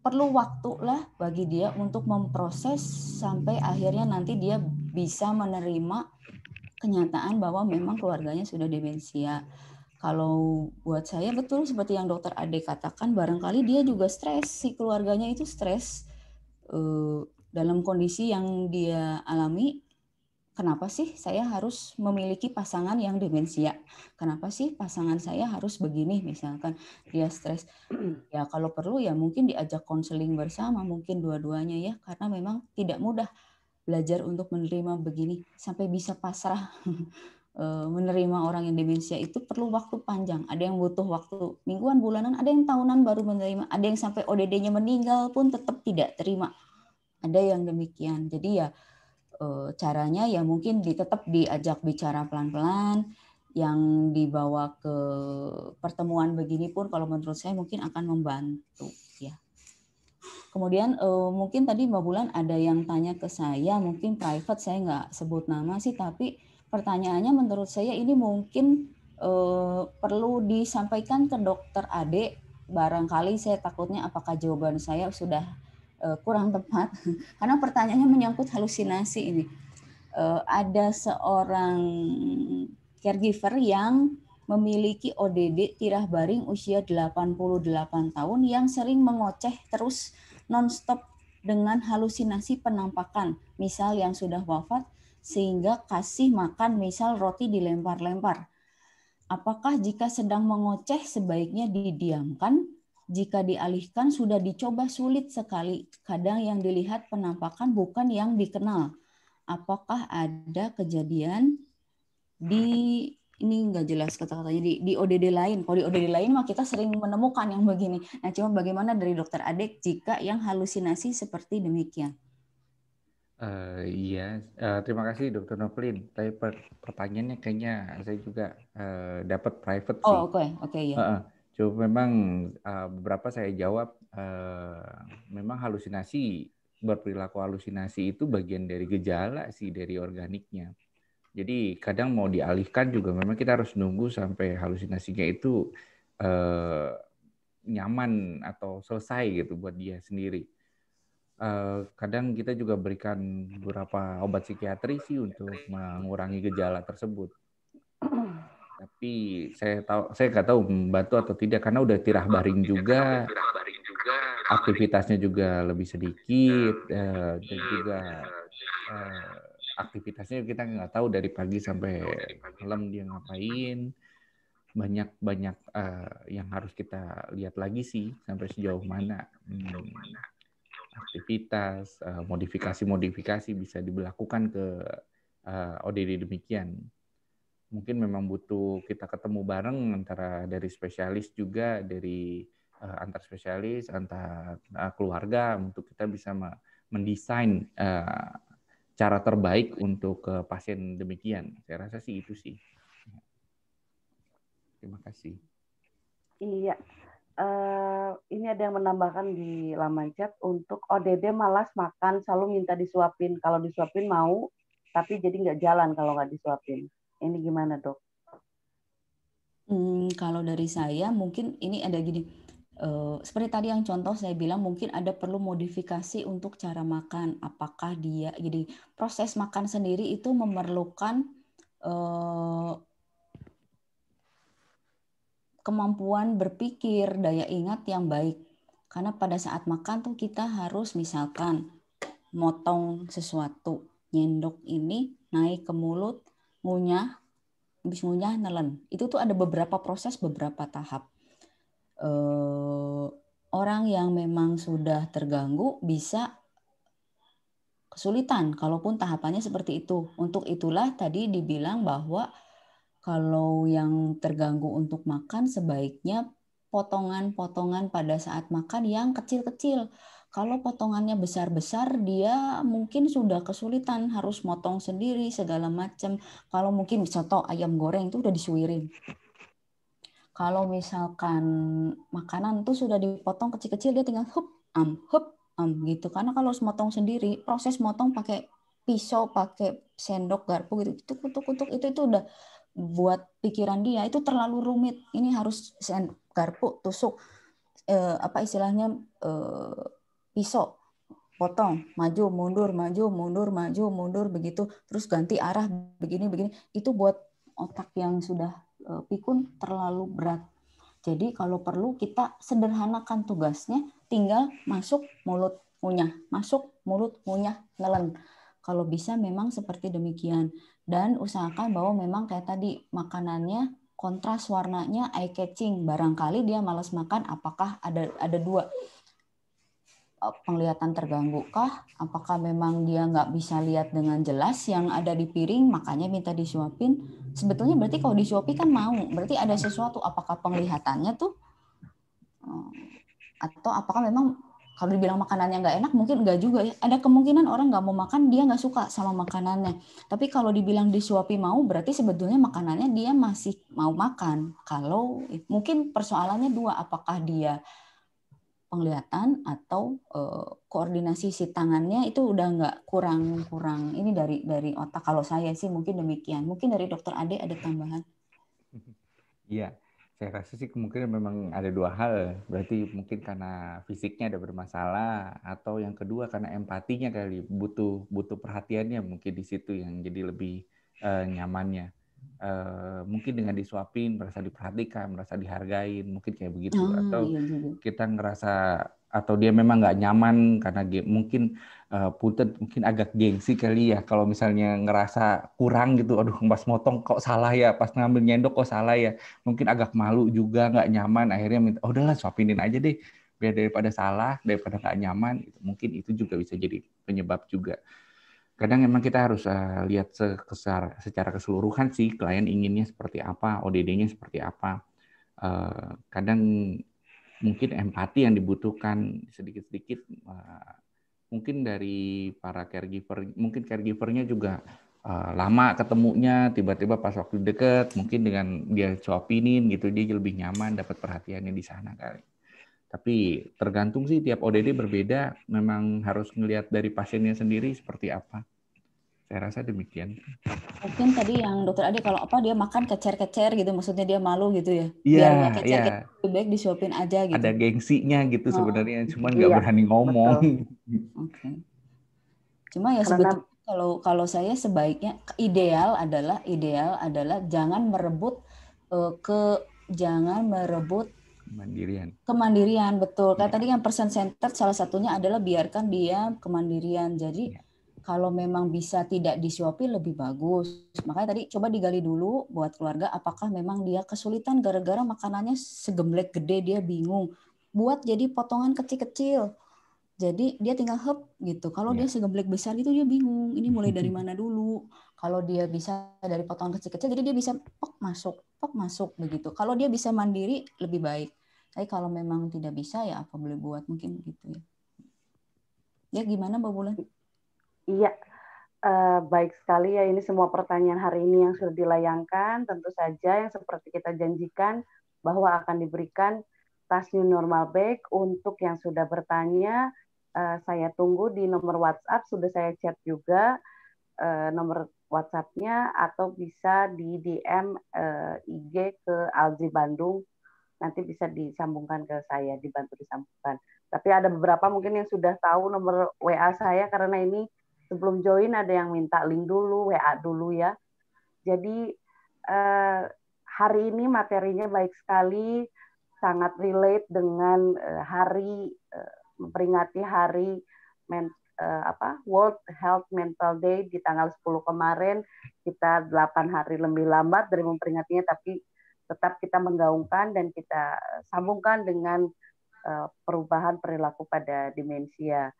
perlu waktu lah bagi dia untuk memproses sampai akhirnya nanti dia bisa menerima kenyataan bahwa memang keluarganya sudah demensia. Kalau buat saya betul seperti yang dokter Ade katakan, barangkali dia juga stres, si keluarganya itu stres uh, dalam kondisi yang dia alami kenapa sih saya harus memiliki pasangan yang demensia? Kenapa sih pasangan saya harus begini misalkan dia stres? [clears throat] Ya kalau perlu ya mungkin diajak konseling bersama, mungkin dua-duanya ya karena memang tidak mudah belajar untuk menerima begini sampai bisa pasrah [laughs] e, menerima orang yang demensia itu perlu waktu panjang. Ada yang butuh waktu mingguan, bulanan, ada yang tahunan baru menerima, ada yang sampai ODD-nya meninggal pun tetap tidak terima. Ada yang demikian. Jadi ya Eh, caranya ya mungkin tetap diajak bicara pelan-pelan yang dibawa ke pertemuan begini pun kalau menurut saya mungkin akan membantu ya. Kemudian eh, mungkin tadi Mbak Bulan ada yang tanya ke saya, mungkin private saya nggak sebut nama sih, tapi pertanyaannya menurut saya ini mungkin eh, perlu disampaikan ke dokter ade barangkali saya takutnya apakah jawaban saya sudah Eh, kurang tepat [laughs] karena pertanyaannya menyangkut halusinasi ini. Eh, ada seorang caregiver yang memiliki ODD tirah baring usia 88 tahun yang sering mengoceh terus nonstop dengan halusinasi penampakan, misal yang sudah wafat sehingga kasih makan misal roti dilempar-lempar. Apakah jika sedang mengoceh sebaiknya didiamkan jika dialihkan sudah dicoba sulit sekali. Kadang yang dilihat penampakan bukan yang dikenal. Apakah ada kejadian di ini nggak jelas kata-katanya di, di ODD lain. Kalau di ODD lain mah kita sering menemukan yang begini. Nah, cuma bagaimana dari dokter Adik jika yang halusinasi seperti demikian? Uh, iya, uh, terima kasih Dokter Novelin. Tapi pertanyaannya kayaknya saya juga uh, dapat private oh, sih. Oh oke, okay. oke okay, ya. Uh -uh Cuma memang uh, beberapa saya jawab uh, memang halusinasi berperilaku halusinasi itu bagian dari gejala sih dari organiknya. Jadi kadang mau dialihkan juga memang kita harus nunggu sampai halusinasinya itu uh, nyaman atau selesai gitu buat dia sendiri. kadang kita juga berikan beberapa obat psikiatri sih untuk mengurangi gejala tersebut tapi saya tahu saya nggak tahu membantu atau tidak karena udah tirah baring juga aktivitasnya juga lebih sedikit dan eh, juga aktivitasnya kita nggak tahu dari pagi sampai malam dia ngapain banyak banyak eh, yang harus kita lihat lagi sih sampai sejauh hmm, mana aktivitas eh, modifikasi-modifikasi bisa diberlakukan ke ODD demikian mungkin memang butuh kita ketemu bareng antara dari spesialis juga dari uh, antar spesialis antar uh, keluarga untuk kita bisa mendesain uh, cara terbaik untuk uh, pasien demikian saya rasa sih itu sih terima kasih iya uh, ini ada yang menambahkan di laman chat untuk ODD malas makan selalu minta disuapin kalau disuapin mau tapi jadi nggak jalan kalau nggak disuapin ini gimana dok? Hmm, kalau dari saya mungkin ini ada gini. Uh, seperti tadi yang contoh saya bilang mungkin ada perlu modifikasi untuk cara makan. Apakah dia jadi proses makan sendiri itu memerlukan uh, kemampuan berpikir, daya ingat yang baik. Karena pada saat makan tuh kita harus misalkan motong sesuatu, nyendok ini naik ke mulut, ngunyah, habis ngunyah nelen. Itu tuh ada beberapa proses, beberapa tahap. Eh, orang yang memang sudah terganggu bisa kesulitan kalaupun tahapannya seperti itu. Untuk itulah tadi dibilang bahwa kalau yang terganggu untuk makan sebaiknya potongan-potongan pada saat makan yang kecil-kecil kalau potongannya besar-besar, dia mungkin sudah kesulitan harus motong sendiri segala macam. Kalau mungkin contoh ayam goreng itu udah disuirin. Kalau misalkan makanan tuh sudah dipotong kecil-kecil, dia tinggal hup, am, hup, am gitu. Karena kalau harus motong sendiri, proses motong pakai pisau, pakai sendok, garpu gitu, itu kutuk, kutuk itu itu udah buat pikiran dia itu terlalu rumit. Ini harus garpu tusuk eh, apa istilahnya eh, pisau potong maju mundur maju mundur maju mundur begitu terus ganti arah begini begini itu buat otak yang sudah e, pikun terlalu berat jadi kalau perlu kita sederhanakan tugasnya tinggal masuk mulut ngunyah masuk mulut ngunyah nelen kalau bisa memang seperti demikian dan usahakan bahwa memang kayak tadi makanannya kontras warnanya eye catching barangkali dia malas makan apakah ada ada dua Eh, penglihatan terganggu kah? Apakah memang dia nggak bisa lihat dengan jelas yang ada di piring, makanya minta disuapin? Sebetulnya berarti kalau disuapi kan mau, berarti ada sesuatu. Apakah penglihatannya tuh? Eh, atau apakah memang kalau dibilang makanannya nggak enak mungkin nggak juga ya. Ada kemungkinan orang nggak mau makan dia nggak suka sama makanannya. Tapi kalau dibilang disuapi mau berarti sebetulnya makanannya dia masih mau makan. Kalau mungkin persoalannya dua apakah dia penglihatan atau uh, koordinasi si tangannya itu udah nggak kurang kurang ini dari dari otak kalau saya sih mungkin demikian mungkin dari dokter Ade ada tambahan [laughs] iya saya rasa sih kemungkinan memang ada dua hal berarti mungkin karena fisiknya ada bermasalah atau yang kedua karena empatinya kali butuh butuh perhatiannya mungkin di situ yang jadi lebih uh, nyamannya Eh, mungkin dengan disuapin merasa diperhatikan merasa dihargain mungkin kayak begitu oh, atau iya, iya. kita ngerasa atau dia memang nggak nyaman karena mungkin uh, putet mungkin agak gengsi kali ya kalau misalnya ngerasa kurang gitu aduh pas motong kok salah ya pas ngambil nyendok kok salah ya mungkin agak malu juga nggak nyaman akhirnya minta oh udahlah suapinin aja deh biar daripada salah daripada nggak nyaman mungkin itu juga bisa jadi penyebab juga kadang memang kita harus uh, lihat sekesar, secara keseluruhan sih klien inginnya seperti apa, ODD-nya seperti apa. Uh, kadang mungkin empati yang dibutuhkan sedikit-sedikit uh, mungkin dari para caregiver, mungkin caregivernya juga uh, lama ketemunya, tiba-tiba pas waktu deket, mungkin dengan dia suapinin gitu dia lebih nyaman dapat perhatiannya di sana kali. Tapi tergantung sih tiap ODD berbeda, memang harus ngelihat dari pasiennya sendiri seperti apa. Saya rasa demikian. Mungkin tadi yang dokter Ade kalau apa dia makan kecer-kecer gitu, maksudnya dia malu gitu ya. Iya, iya. Yeah. Gitu. Lebih baik disuapin aja gitu. Ada gengsinya gitu oh. sebenarnya, iya. cuma nggak yeah. berani ngomong. Oke. Okay. Cuma ya Karena... sebetulnya kalau kalau saya sebaiknya ideal adalah ideal adalah jangan merebut uh, ke jangan merebut Kemandirian. Kemandirian, betul. Kayak ya. tadi yang person centered salah satunya adalah biarkan dia kemandirian. Jadi ya. kalau memang bisa tidak disuapi lebih bagus. Makanya tadi coba digali dulu buat keluarga apakah memang dia kesulitan gara-gara makanannya segemblek gede dia bingung. Buat jadi potongan kecil-kecil. Jadi dia tinggal hub gitu. Kalau ya. dia iya. segemblek besar itu dia bingung. Ini mulai dari [laughs] mana dulu? Kalau dia bisa dari potongan kecil-kecil, jadi dia bisa pok masuk, pok masuk begitu. Kalau dia bisa mandiri lebih baik. Tapi kalau memang tidak bisa ya apa boleh buat mungkin gitu ya. Ya gimana Mbak Bulan? Iya, Uh, baik sekali ya ini semua pertanyaan hari ini yang sudah dilayangkan tentu saja yang seperti kita janjikan bahwa akan diberikan tas new normal bag untuk yang sudah bertanya uh, saya tunggu di nomor WhatsApp sudah saya chat juga uh, nomor WhatsAppnya atau bisa di DM IG ke Alzi Bandung nanti bisa disambungkan ke saya, dibantu disambungkan. Tapi ada beberapa mungkin yang sudah tahu nomor WA saya karena ini sebelum join ada yang minta link dulu, WA dulu ya. Jadi eh, hari ini materinya baik sekali, sangat relate dengan eh, hari eh, memperingati hari men, eh, apa World Health Mental Day di tanggal 10 kemarin. Kita 8 hari lebih lambat dari memperingatinya tapi tetap kita menggaungkan dan kita eh, sambungkan dengan eh, perubahan perilaku pada demensia.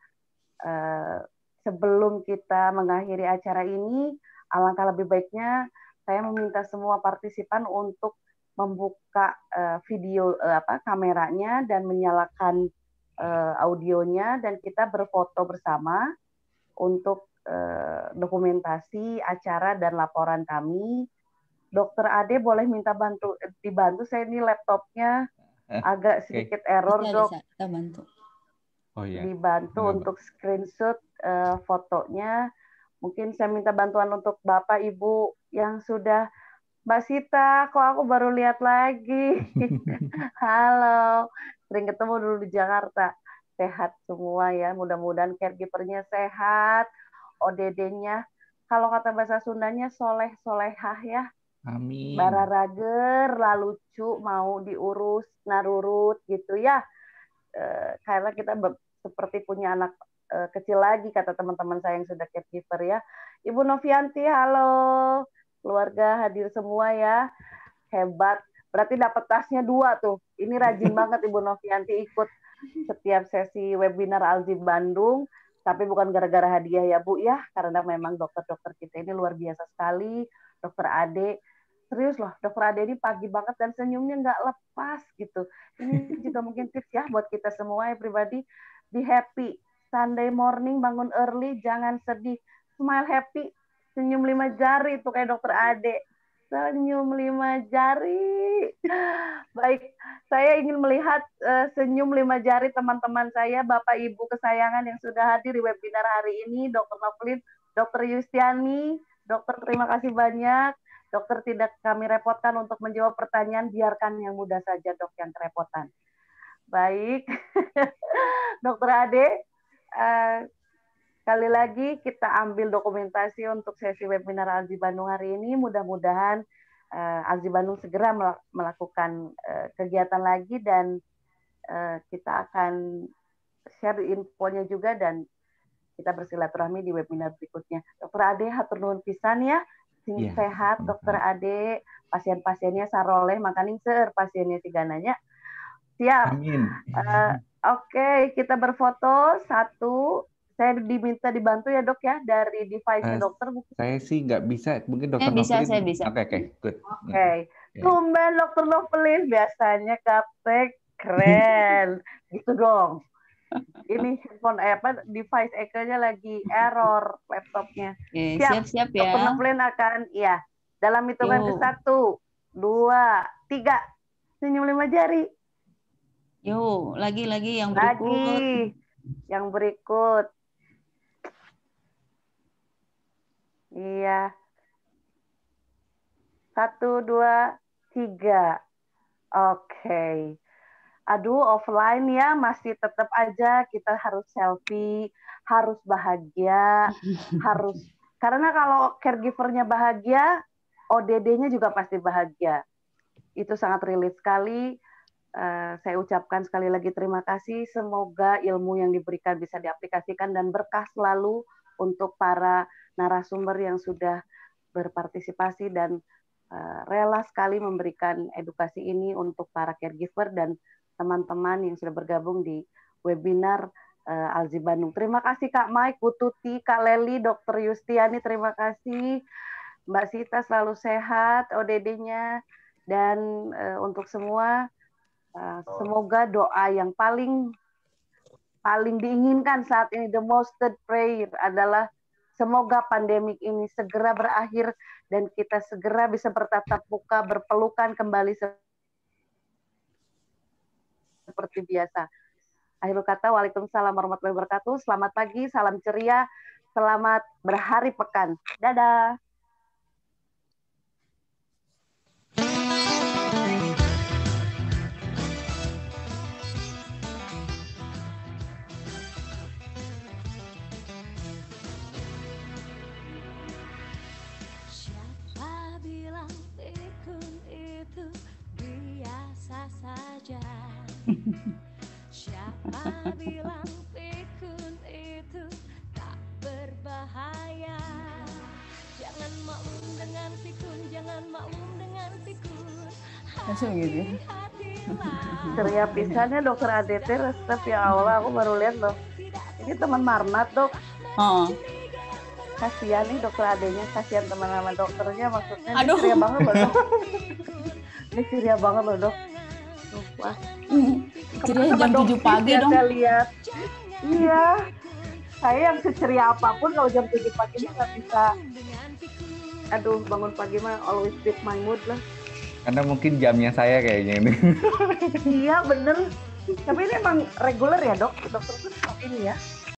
Eh, sebelum kita mengakhiri acara ini, alangkah lebih baiknya saya meminta semua partisipan untuk membuka video apa kameranya dan menyalakan audionya dan kita berfoto bersama untuk dokumentasi acara dan laporan kami Dokter Ade boleh minta bantu dibantu saya ini laptopnya eh, agak sedikit okay. error bisa, dok. Bisa. bantu. Oh iya. Dibantu Bapak. untuk screenshot uh, fotonya. Mungkin saya minta bantuan untuk Bapak Ibu yang sudah Mbak Sita, kok aku baru lihat lagi. [laughs] Halo, sering ketemu dulu di Jakarta. Sehat semua ya, mudah-mudahan caregivernya sehat, ODD-nya. Kalau kata bahasa Sundanya soleh solehah ya, Amin. rager lalu cu mau diurus narurut gitu ya. E, karena kita seperti punya anak e, kecil lagi kata teman-teman saya yang sudah caregiver ya. Ibu Novianti halo. Keluarga hadir semua ya. Hebat. Berarti dapat tasnya dua tuh. Ini rajin [laughs] banget Ibu Novianti ikut setiap sesi webinar Alzi Bandung tapi bukan gara-gara hadiah ya Bu ya karena memang dokter-dokter kita ini luar biasa sekali dokter Ade serius loh dokter Ade ini pagi banget dan senyumnya nggak lepas gitu ini juga mungkin tips ya buat kita semua ya pribadi be happy Sunday morning bangun early jangan sedih smile happy senyum lima jari itu kayak dokter Ade senyum lima jari [laughs] baik saya ingin melihat uh, senyum lima jari teman-teman saya bapak ibu kesayangan yang sudah hadir di webinar hari ini dokter Novelin dokter Yustiani dokter terima kasih banyak Dokter tidak kami repotkan untuk menjawab pertanyaan, biarkan yang mudah saja dok yang kerepotan. Baik, [laughs] dokter Ade, uh, eh, kali lagi kita ambil dokumentasi untuk sesi webinar Alzi Bandung hari ini. Mudah-mudahan uh, Alzi Bandung segera melakukan uh, kegiatan lagi dan uh, kita akan share infonya juga dan kita bersilaturahmi di webinar berikutnya. Dokter Ade, hatur nuhun pisan ya yeah. sehat iya. dokter Ade pasien-pasiennya saroleh makanin ser pasiennya tiga nanya siap Amin. Uh, oke okay, kita berfoto satu saya diminta dibantu ya dok ya dari device uh, eh, dokter mungkin saya sih nggak bisa mungkin dokter eh, bisa saya bisa oke okay, oke okay, good oke okay. yeah. tumben dokter Novelin biasanya kaptek keren [laughs] gitu dong ini handphone eh, apa device eka lagi error laptopnya. siap, siap, siap ya. Penampilan akan iya. Dalam hitungan ke satu, dua, tiga, senyum lima jari. Yo, lagi lagi yang berikut. Lagi yang berikut. Iya. Satu, dua, tiga. Oke. Okay aduh offline ya masih tetap aja kita harus selfie, harus bahagia, [laughs] harus karena kalau caregivernya bahagia, ODD-nya juga pasti bahagia. Itu sangat relate sekali. Uh, saya ucapkan sekali lagi terima kasih. Semoga ilmu yang diberikan bisa diaplikasikan dan berkah selalu untuk para narasumber yang sudah berpartisipasi dan uh, rela sekali memberikan edukasi ini untuk para caregiver dan teman-teman yang sudah bergabung di webinar uh, Alzi Bandung. Terima kasih Kak Mike, Bu Tuti, Kak Leli, Dokter Yustiani, terima kasih. Mbak Sita selalu sehat, ODD-nya dan uh, untuk semua uh, semoga doa yang paling paling diinginkan saat ini the mosted prayer adalah semoga pandemik ini segera berakhir dan kita segera bisa bertatap muka, berpelukan kembali seperti biasa. Akhir kata, Waalaikumsalam warahmatullahi wabarakatuh. Selamat pagi, salam ceria, selamat berhari pekan. Dadah. Siapa [laughs] Siapa bilang pikun itu tak berbahaya? Jangan maklum dengan pikun, jangan maklum dengan pikun. Langsung gitu. Ya. Ceria pisannya dokter ADT ya, resep ya Allah, aku baru lihat loh. Ini teman Marnat dok. Oh. kasian nih dokter adanya, kasian teman-teman dokternya maksudnya. Aduh. Ceria banget loh dok. Ini ceria banget loh dok. Wah, Ceria hmm. jam 7 pagi iya, dong. lihat. Iya. Saya yang seceria apapun kalau jam 7 pagi ini nggak bisa. Aduh, bangun pagi mah always fit my mood lah. Karena mungkin jamnya saya kayaknya ini. iya, bener. Tapi ini emang reguler ya, dok? Dokter tuh ini ya?